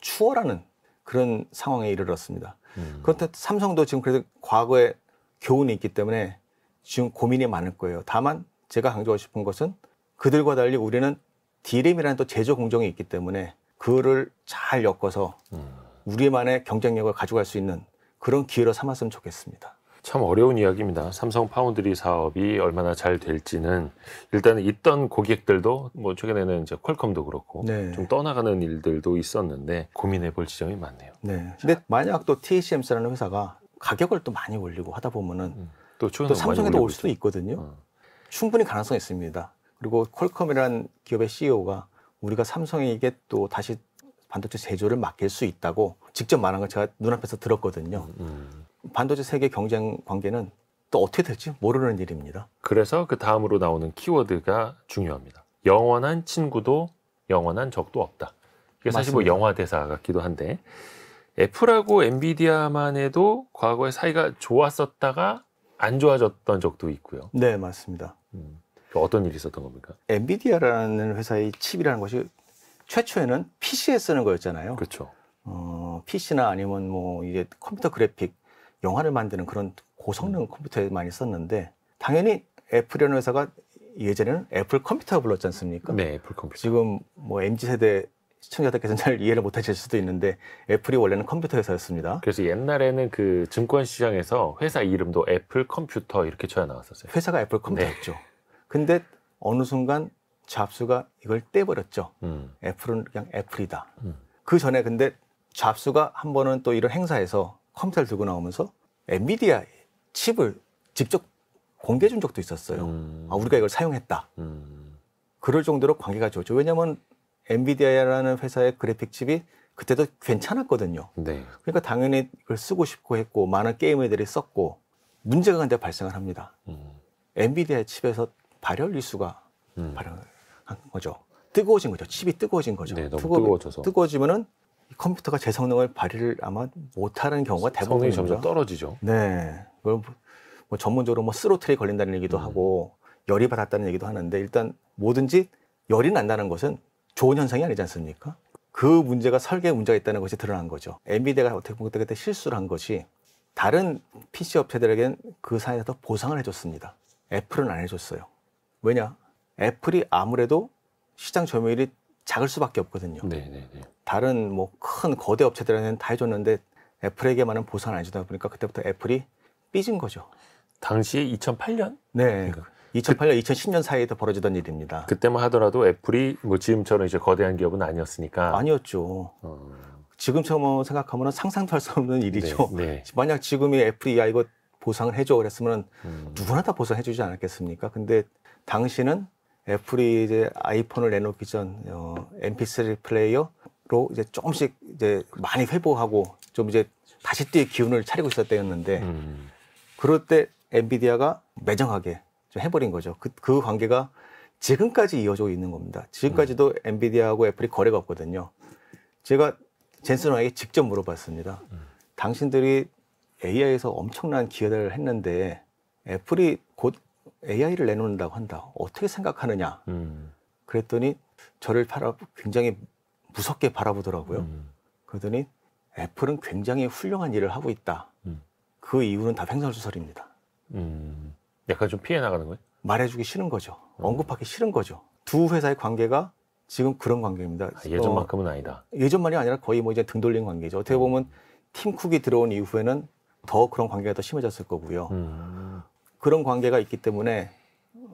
추월하는 그런 상황에 이르렀습니다. 음. 그렇다 삼성도 지금 그래도 과거에 교훈이 있기 때문에 지금 고민이 많을 거예요. 다만 제가 강조하고 싶은 것은 그들과 달리 우리는 디램이라는 또 제조 공정이 있기 때문에 그거를 잘 엮어서 음. 우리만의 경쟁력을 가져갈 수 있는 그런 기회로 삼았으면 좋겠습니다. 참 어려운 이야기입니다. 삼성 파운드리 사업이 얼마나 잘 될지는 일단 있던 고객들도 뭐 최근에는 이제 퀄컴도 그렇고 네. 좀 떠나가는 일들도 있었는데 고민해 볼 지점이 많네요. 네. 근데 만약 또 TSMC라는 회사가 가격을 또 많이 올리고 하다 보면은 음. 또, 또 삼성에도 올 수도 있거든요. 어. 충분히 가능성이 있습니다. 그리고 퀄컴이라는 기업의 CEO가 우리가 삼성에게 또 다시 반도체 제조를 맡길 수 있다고 직접 말한 걸 제가 눈앞에서 들었거든요. 음, 음. 반도체 세계 경쟁 관계는 또 어떻게 될지 모르는 일입니다. 그래서 그 다음으로 나오는 키워드가 중요합니다. 영원한 친구도 영원한 적도 없다. 이게 맞습니다. 사실 뭐 영화 대사 같기도 한데 애플하고 엔비디아만 해도 과거에 사이가 좋았었다가 안 좋아졌던 적도 있고요. 네, 맞습니다. 음, 그러니까 어떤 일이 있었던 겁니까? 엔비디아라는 회사의 칩이라는 것이 최초에는 PC에 쓰는 거였잖아요. 그렇죠. 어, PC나 아니면 뭐 이제 컴퓨터 그래픽, 영화를 만드는 그런 고성능 음. 컴퓨터에 많이 썼는데 당연히 애플이라는 회사가 예전에는 애플 컴퓨터 불렀지 않습니까? 네, 애플 컴퓨터. 지금 뭐 m g 세대 시청자들께서는 잘 이해를 못하실 수도 있는데 애플이 원래는 컴퓨터 회사였습니다. 그래서 옛날에는 그 증권 시장에서 회사 이름도 애플 컴퓨터 이렇게 쳐야 나왔었어요. 회사가 애플 컴퓨터였죠. 네. 근데 어느 순간 잡수가 이걸 떼버렸죠. 음. 애플은 그냥 애플이다. 음. 그 전에 근데 잡수가 한 번은 또 이런 행사에서 컴퓨터를 들고 나오면서 엔비디아 칩을 직접 공개해 준 적도 있었어요. 음. 아, 우리가 이걸 사용했다. 음. 그럴 정도로 관계가 좋죠. 왜냐하면 엔비디아라는 회사의 그래픽 칩이 그때도 괜찮았거든요. 네. 그러니까 당연히 그걸 쓰고 싶고 했고 많은 게임들이 썼고 문제가 근데 발생을 합니다. 음. 엔비디아 칩에서 발열 리수가 음. 발열한 거죠. 뜨거워진 거죠. 칩이 뜨거워진 거죠. 네, 너무 뜨거, 뜨거워져서 뜨거워지면은 컴퓨터가 제 성능을 발휘를 아마 못하는 경우가 대부분이죠. 성능이 점점 떨어지죠. 네, 뭐 전문적으로 뭐 스로틀이 걸린다는 얘기도 음. 하고 열이 받았다는 얘기도 하는데 일단 뭐든지 열이 난다는 것은 좋은 현상이 아니지 않습니까? 그 문제가 설계 문제가 있다는 것이 드러난 거죠. 엔비디아가 어떻게 보면 그때 실수를 한 것이 다른 PC 업체들에겐 그 사이에서 보상을 해줬습니다. 애플은 안 해줬어요. 왜냐? 애플이 아무래도 시장 점유율이 작을 수밖에 없거든요. 네네네. 네, 네. 다른 뭐 큰 거대 업체들한테는 다 해줬는데 애플에게만은 보상을 안해 주다 보니까 그때부터 애플이 삐진 거죠. 당시 2008년? 네. 그러니까. 2008년, 2010년 사이에도 벌어지던 일입니다. 그때만 하더라도 애플이 뭐 지금처럼 이제 거대한 기업은 아니었으니까. 아니었죠. 어... 지금처럼 뭐 생각하면 상상도 할 수 없는 네, 일이죠. 네, 네. 만약 지금이 애플이 야 이거 보상을 해줘 그랬으면 음... 누구나 다 보상해주지 않았겠습니까? 근데 당시는 애플이 이제 아이폰을 내놓기 전 어, MP3 플레이어로 이제 조금씩 이제 많이 회복하고 좀 이제 다시 뛰의 기운을 차리고 있었 때였는데 음... 그럴 때 엔비디아가 매정하게 해버린 거죠. 그, 그 관계가 지금까지 이어져 있는 겁니다. 지금까지도 엔비디아하고 애플이 거래가 없거든요. 제가 젠슨왕에게 직접 물어봤습니다. 당신들이 AI에서 엄청난 기여를 했는데 애플이 곧 AI를 내놓는다고 한다. 어떻게 생각하느냐? 음. 그랬더니 저를 바라 굉장히 무섭게 바라보더라고요. 음. 그러더니 애플은 굉장히 훌륭한 일을 하고 있다. 음. 그 이유는 다 횡설수설입니다. 음. 약간 좀 피해 나가는 거예요? 말해주기 싫은 거죠. 음. 언급하기 싫은 거죠. 두 회사의 관계가 지금 그런 관계입니다. 아, 예전만큼은 아니다. 어, 예전만이 아니라 거의 뭐 이제 등 돌린 관계죠. 어떻게 음. 보면 팀쿡이 들어온 이후에는 더 그런 관계가 더 심해졌을 거고요. 음. 그런 관계가 있기 때문에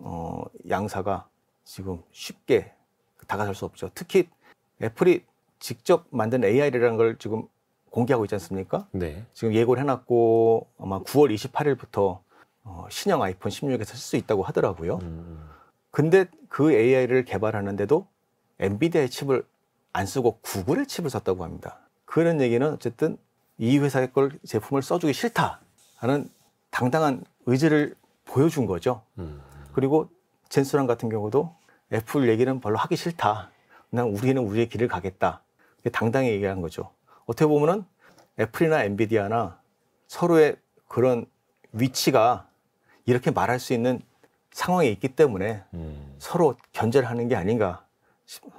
어, 양사가 지금 쉽게 다가설 수 없죠. 특히 애플이 직접 만든 AI라는 걸 지금 공개하고 있지 않습니까? 네. 지금 예고를 해놨고 아마 9월 28일부터 어, 신형 아이폰 16에서 쓸 수 있다고 하더라고요. 음. 음. 근데 그 AI를 개발하는데도 엔비디아의 칩을 안 쓰고 구글의 칩을 썼다고 합니다. 그런 얘기는 어쨌든 이 회사의 걸 제품을 써주기 싫다 하는 당당한 의지를 보여준 거죠. 음. 음. 그리고 젠스랑 같은 경우도 애플 얘기는 별로 하기 싫다. 난 우리는 우리의 길을 가겠다. 당당히 얘기한 거죠. 어떻게 보면은 애플이나 엔비디아나 서로의 그런 위치가 이렇게 말할 수 있는 상황에 있기 때문에 음. 서로 견제를 하는 게 아닌가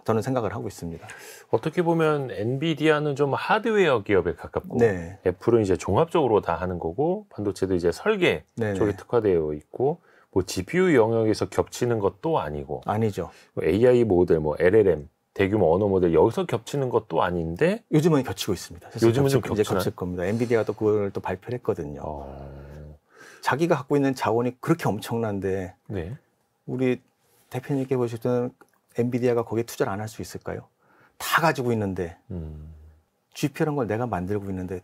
저는 생각을 하고 있습니다. 어떻게 보면 엔비디아는 좀 하드웨어 기업에 가깝고 네. 애플은 이제 종합적으로 다 하는 거고 반도체도 이제 설계 네네. 쪽에 특화되어 있고 뭐 GPU 영역에서 겹치는 것도 아니고 아니죠. AI 뭐 모델 뭐 LLM 대규모 언어 모델 여기서 겹치는 것도 아닌데 요즘은 겹치고 있습니다. 요즘은 겹치, 좀 겹치나? 이제 겹칠 겁니다. 엔비디아도 그걸 또 발표했거든요. 어... 자기가 갖고 있는 자원이 그렇게 엄청난데 네. 우리 대표님께 보실 때는 엔비디아가 거기에 투자를 안 할 수 있을까요? 다 가지고 있는데 음. GPU라는 걸 내가 만들고 있는데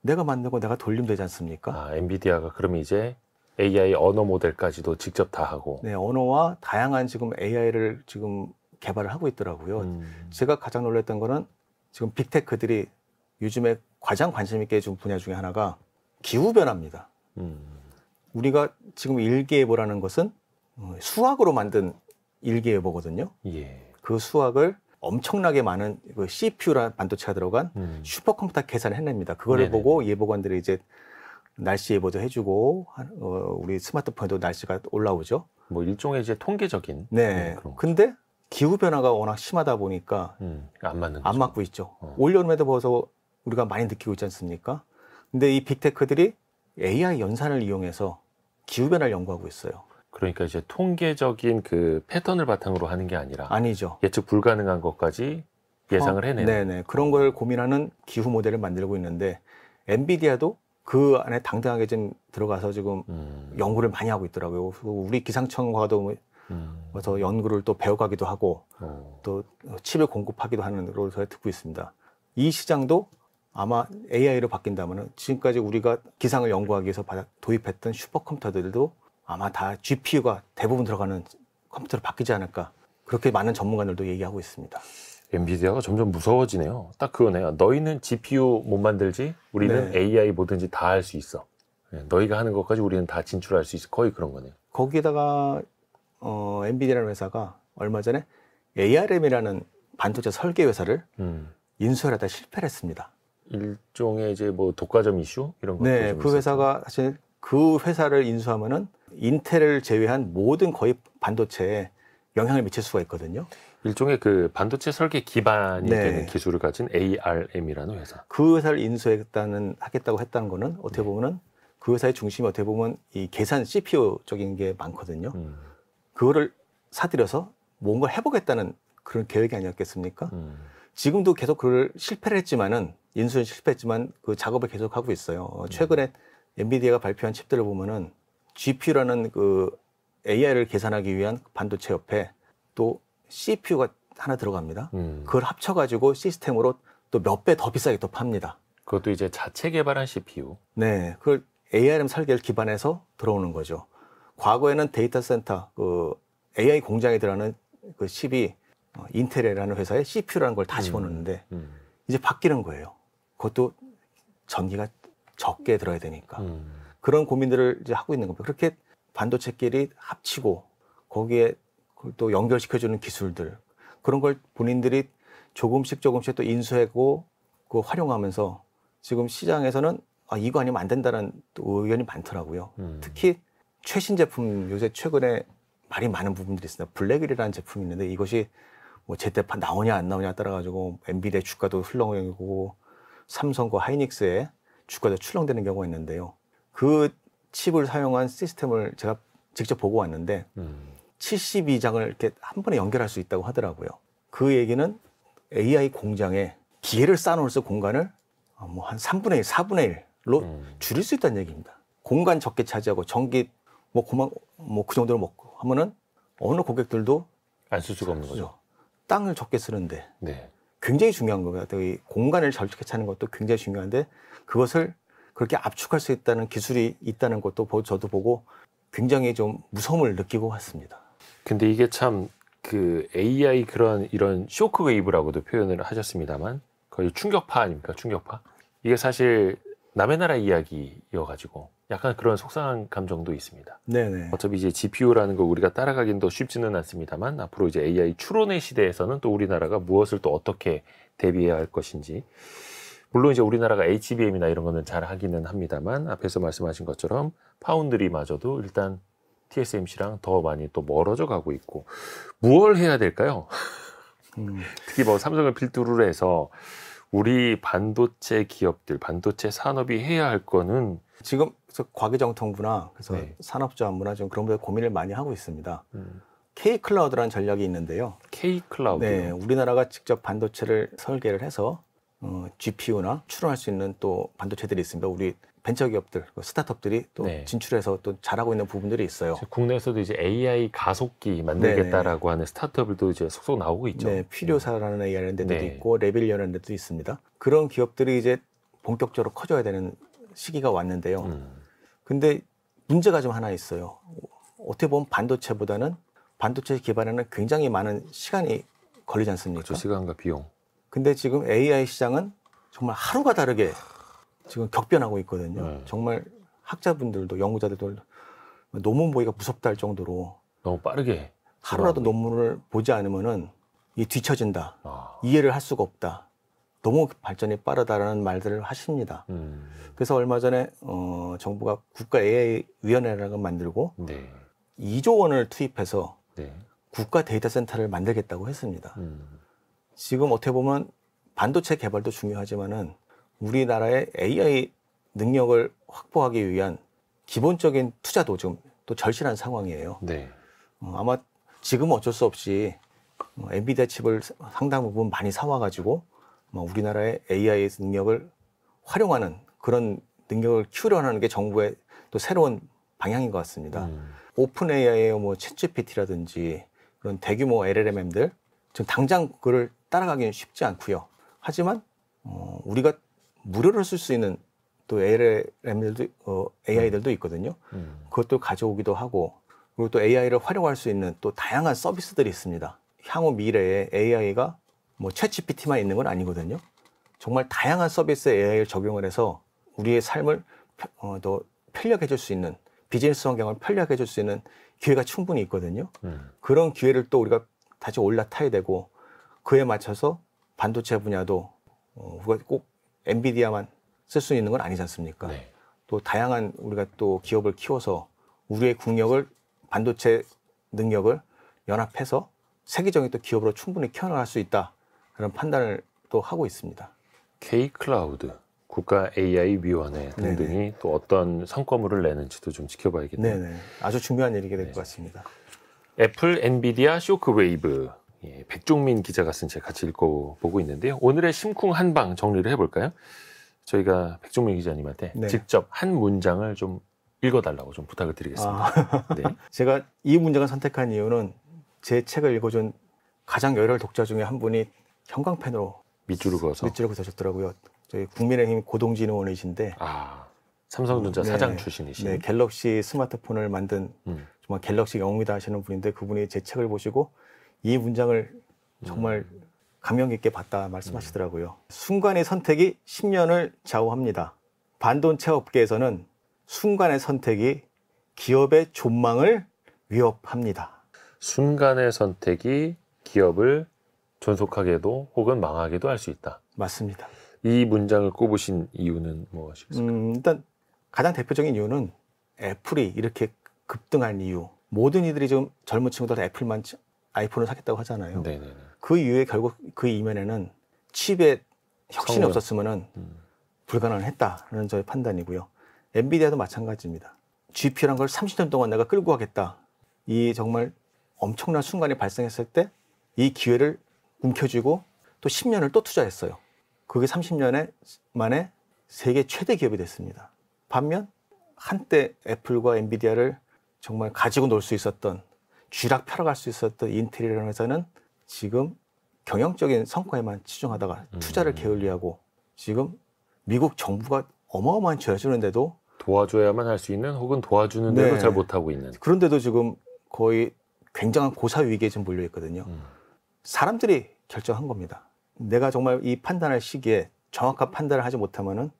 내가 만들고 내가 돌리면 되지 않습니까? 아, 엔비디아가 그럼 이제 AI 언어 모델까지도 직접 다 하고 네 언어와 다양한 지금 AI를 지금 개발을 하고 있더라고요. 음. 제가 가장 놀랐던 거는 지금 빅테크들이 요즘에 가장 관심 있게 좀 분야 중에 하나가 기후 변화입니다. 음. 우리가 지금 일기예보라는 것은 어, 수학으로 만든 일기예보거든요. 예. 그 수학을 엄청나게 많은 그 CPU라 반도체가 들어간 음. 슈퍼컴퓨터 계산을 해냅니다. 그거를 보고 예보관들이 이제 날씨 예보도 해주고 어, 우리 스마트폰에도 날씨가 올라오죠. 뭐 일종의 이제 통계적인. 네. 네 근데 기후 변화가 워낙 심하다 보니까 음, 안 맞는 안 맞고 있죠. 어. 올 여름에도 벌써 우리가 많이 느끼고 있지 않습니까? 근데 이 빅테크들이 AI 연산을 이용해서 기후 변화를 연구하고 있어요. 그러니까 이제 통계적인 그 패턴을 바탕으로 하는 게 아니라 아니죠. 예측 불가능한 것까지 예상을 어, 해내는. 어, 네네 그런 걸 고민하는 기후 모델을 만들고 있는데 엔비디아도 그 안에 당당하게 지금 들어가서 지금 음. 연구를 많이 하고 있더라고요. 우리 기상청과도 뭐 음. 그래서 연구를 또 배워가기도 하고 오. 어. 또 어, 칩을 공급하기도 하는 걸로 제가 듣고 있습니다. 이 시장도 아마 AI로 바뀐다면 지금까지 우리가 기상을 연구하기 위해서 도입했던 슈퍼컴퓨터들도 아마 다 GPU가 대부분 들어가는 컴퓨터로 바뀌지 않을까 그렇게 많은 전문가들도 얘기하고 있습니다. 엔비디아가 점점 무서워지네요. 딱 그거네요. 너희는 GPU 못 만들지 우리는 네. AI 뭐든지 다 할 수 있어. 예, 너희가 하는 것까지 우리는 다 진출할 수 있어. 거의 그런 거네요. 거기에다가 어, 엔비디아라는 회사가 얼마 전에 ARM이라는 반도체 설계 회사를 음. 인수하려다 실패를 했습니다. 일종의 이제 뭐 독과점 이슈 이런 것도 네, 그 회사가 사실 그 회사를 인수하면은 인텔을 제외한 모든 거의 반도체에 영향을 미칠 수가 있거든요. 일종의 그 반도체 설계 기반이 네. 되는 기술을 가진 ARM이라는 회사. 그 회사를 인수했다는 하겠다고 했다는 거는 어떻게 네. 보면은 그 회사의 중심이 어떻게 보면 이 계산 CPU 적인 게 많거든요. 음. 그거를 사들여서 뭔가 해보겠다는 그런 계획이 아니었겠습니까? 음. 지금도 계속 그걸 실패를 했지만은 인수는 실패했지만 그 작업을 계속하고 있어요. 음. 최근에 엔비디아가 발표한 칩들을 보면은 GPU라는 그 AI를 계산하기 위한 반도체 옆에 또 CPU가 하나 들어갑니다. 음. 그걸 합쳐가지고 시스템으로 또 몇 배 더 비싸게 또 팝니다. 그것도 이제 자체 개발한 CPU. 네, 그걸 ARM 설계를 기반해서 들어오는 거죠. 과거에는 데이터 센터, 그 AI 공장에 들어가는 그 칩이 어, 인텔이라는 회사의 CPU라는 걸 다 집어넣는데 음. 음. 이제 바뀌는 거예요. 그것도 전기가 적게 들어야 되니까 음. 그런 고민들을 이제 하고 있는 겁니다. 그렇게 반도체끼리 합치고 거기에 또 연결시켜주는 기술들 그런 걸 본인들이 조금씩 조금씩 또 인수하고 그 활용하면서 지금 시장에서는 아, 이거 아니면 안 된다는 또 의견이 많더라고요. 음. 특히 최신 제품 요새 최근에 말이 많은 부분들이 있습니다. 블랙일이라는 제품이 있는데 이것이 뭐 제때 나오냐 안 나오냐 따라 가지고 엔비디아 주가도 흘렁이고 삼성과 하이닉스의 주가가 출렁대는 경우가 있는데요. 그 칩을 사용한 시스템을 제가 직접 보고 왔는데 음. 72장을 이렇게 한 번에 연결할 수 있다고 하더라고요. 그 얘기는 AI 공장에 기계를 쌓아놓을 수 공간을 어, 뭐한 3분의 1, 4분의 1로 음. 줄일 수 있다는 얘기입니다. 공간 적게 차지하고 전기 뭐 고만 뭐 그 정도로 먹고 하면은 어느 고객들도 안 쓸 수가 없는 거죠. 땅을 적게 쓰는데 네. 굉장히 중요한 겁니다. 이 공간을 절적해 찾는 것도 굉장히 중요한데 그것을 그렇게 압축할 수 있다는 기술이 있다는 것도 저도 보고 굉장히 좀 무서움을 느끼고 왔습니다. 근데 이게 참 그 AI 그런 이런 쇼크 웨이브라고도 표현을 하셨습니다만 거의 충격파 아닙니까? 충격파. 이게 사실 남의 나라 이야기여 가지고 약간 그런 속상한 감정도 있습니다. 네네. 어차피 이제 GPU라는 걸 우리가 따라가긴 더 쉽지는 않습니다만 앞으로 이제 AI 추론의 시대에서는 또 우리나라가 무엇을 또 어떻게 대비해야 할 것인지 물론 이제 우리나라가 HBM이나 이런 거는 잘 하기는 합니다만 앞에서 말씀하신 것처럼 파운드리마저도 일단 TSMC랑 더 많이 또 멀어져 가고 있고 무얼 해야 될까요? 음. 특히 뭐 삼성을 필두로 해서 우리 반도체 기업들, 반도체 산업이 해야 할 거는 지금 그래서 과기정통부나 그래서 네. 산업자원부나 좀 그런 부분에 고민을 많이 하고 있습니다. 음. K 클라우드라는 전략이 있는데요. K 클라우드. 네, 우리나라가 직접 반도체를 설계를 해서 어, GPU나 출론할수 있는 또 반도체들이 있습니다. 우리 벤처 기업들, 그 스타트업들이 또 네. 진출해서 또 잘하고 있는 부분들이 있어요. 국내에서도 이제 AI 가속기 만들겠다라고 네네. 네. 하는 스타트업들도 이제 속속 나오고 있죠. 네, 필요사라는 AI라는 데도 네. 있고 레빌리언라는 데도 있습니다. 그런 기업들이 이제 본격적으로 커져야 되는 시기가 왔는데요. 음. 근데 문제가 좀 하나 있어요. 어떻게 보면 반도체보다는 반도체 개발에는 굉장히 많은 시간이 걸리지 않습니까? 그렇죠. 시간과 비용. 근데 지금 AI 시장은 정말 하루가 다르게 지금 격변하고 있거든요. 네. 정말 학자분들도 연구자들도 논문 보기가 무섭다 할 정도로 너무 빠르게 하루라도 논문을 보지 않으면은 이 뒤처진다. 아. 이해를 할 수가 없다. 너무 발전이 빠르다라는 말들을 하십니다. 음. 그래서 얼마 전에 어, 정부가 국가 AI 위원회라는 만들고 네. 2조 원을 투입해서 네. 국가 데이터 센터를 만들겠다고 했습니다. 음. 지금 어떻게 보면 반도체 개발도 중요하지만은 우리나라의 AI 능력을 확보하기 위한 기본적인 투자도 지금 또 절실한 상황이에요. 네. 어, 아마 지금 어쩔 수 없이 어, 엔비디아 칩을 상당 부분 많이 사와가지고 뭐 우리나라의 AI의 능력을 활용하는 그런 능력을 키우려는 게 정부의 또 새로운 방향인 것 같습니다. 음. 오픈 AI의 뭐 챗GPT라든지 그런 대규모 LLM들 지금 당장 그를 따라가기는 쉽지 않고요. 하지만 어, 우리가 무료로 쓸 수 있는 또 LLM들도 어, AI들도 음. 있거든요. 음. 그것도 가져오기도 하고 그리고 또 AI를 활용할 수 있는 또 다양한 서비스들이 있습니다. 향후 미래에 AI가 뭐챗취 p t 만 있는 건 아니거든요. 정말 다양한 서비스에 AI를 적용을 해서 우리의 삶을 어, 더 편리하게 해줄 수 있는 비즈니스 환경을 편리하게 해줄 수 있는 기회가 충분히 있거든요. 음. 그런 기회를 또 우리가 다시 올라타야 되고 그에 맞춰서 반도체 분야도 어, 우리가 꼭 엔비디아만 쓸 수 있는 건 아니지 않습니까? 네. 또 다양한 우리가 또 기업을 키워서 우리의 국력을 반도체 능력을 연합해서 세계적인 또 기업으로 충분히 키워나갈 수 있다. 그런 판단을 또 하고 있습니다. K 클라우드 국가 AI 위원회 등등이 네네. 또 어떤 성과물을 내는지도 좀 지켜봐야겠네요. 네네. 아주 중요한 일이게 될것 네. 같습니다. 애플, 엔비디아, 쇼크웨이브 예, 백종민 기자가 쓴 책 같이 읽어보고 있는데요. 오늘의 심쿵 한방 정리를 해볼까요? 저희가 백종민 기자님한테 네. 직접 한 문장을 좀 읽어달라고 좀 부탁을 드리겠습니다. 아. 네. 제가 이 문장을 선택한 이유는 제 책을 읽어준 가장 열혈 독자 중에 한 분이 형광펜으로 밑줄을 그어서 밑줄을 그으셨더라고요. 저희 국민의힘 고동진 의원이신데 아, 삼성전자 음, 네, 사장 출신이신 네, 갤럭시 스마트폰을 만든 음. 정말 갤럭시 영웅이다 하시는 분인데 그분이 제 책을 보시고 이 문장을 음. 정말 음. 감명 깊게 봤다 말씀하시더라고요. 음. 순간의 선택이 10년을 좌우합니다. 반도체 업계에서는 순간의 선택이 기업의 존망을 위협합니다. 순간의 선택이 기업을 존속하게도 혹은 망하게도 할 수 있다. 맞습니다. 이 문장을 꼽으신 이유는 무엇이겠습니까? 음, 일단 가장 대표적인 이유는 애플이 이렇게 급등한 이유. 모든 이들이 지금 젊은 친구들 애플만 아이폰을 사겠다고 하잖아요. 네네그 이유에 결국 그 이면에는 칩에 혁신이 없었으면 음. 불가능했다는 저의 판단이고요. 엔비디아도 마찬가지입니다. GP라는 걸 30년 동안 내가 끌고 가겠다. 이 정말 엄청난 순간이 발생했을 때 이 기회를 움켜쥐고 또 10년을 또 투자했어요. 그게 30년 만에 세계 최대 기업이 됐습니다. 반면 한때 애플과 엔비디아를 정말 가지고 놀 수 있었던 쥐락 펴러갈 수 있었던 인텔이라는 회사는 지금 경영적인 성과에만 치중하다가 음. 투자를 게을리하고 지금 미국 정부가 어마어마한 죄를 주는데도 도와줘야만 할 수 있는 혹은 도와주는데도 네. 잘 못하고 있는 그런데도 지금 거의 굉장한 고사 위기에 지금 몰려 있거든요. 음. 사람들이 결정한 겁니다. 내가 정말 이 판단할 시기에 정확한 판단을 하지 못하면은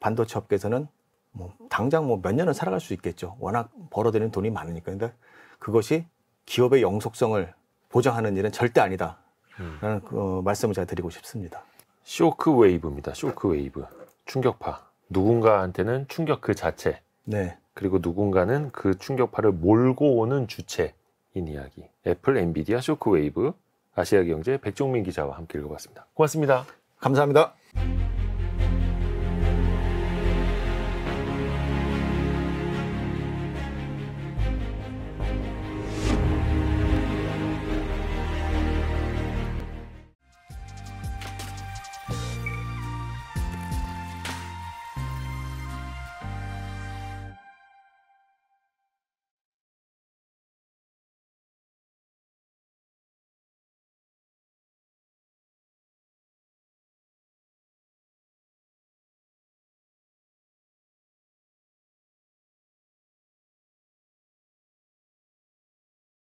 반도체 업계에서는 뭐 당장 뭐몇 년은 살아갈 수 있겠죠. 워낙 벌어들이는 돈이 많으니까. 근데 그것이 기업의 영속성을 보장하는 일은 절대 아니다. 라는 그 어, 말씀을 제가 드리고 싶습니다. 쇼크 웨이브입니다. 쇼크 웨이브. 충격파. 누군가한테는 충격 그 자체. 네. 그리고 누군가는 그 충격파를 몰고 오는 주체인 이야기. 애플, 엔비디아, 쇼크 웨이브. 아시아경제 백종민 기자와 함께 읽어봤습니다. 고맙습니다. 감사합니다.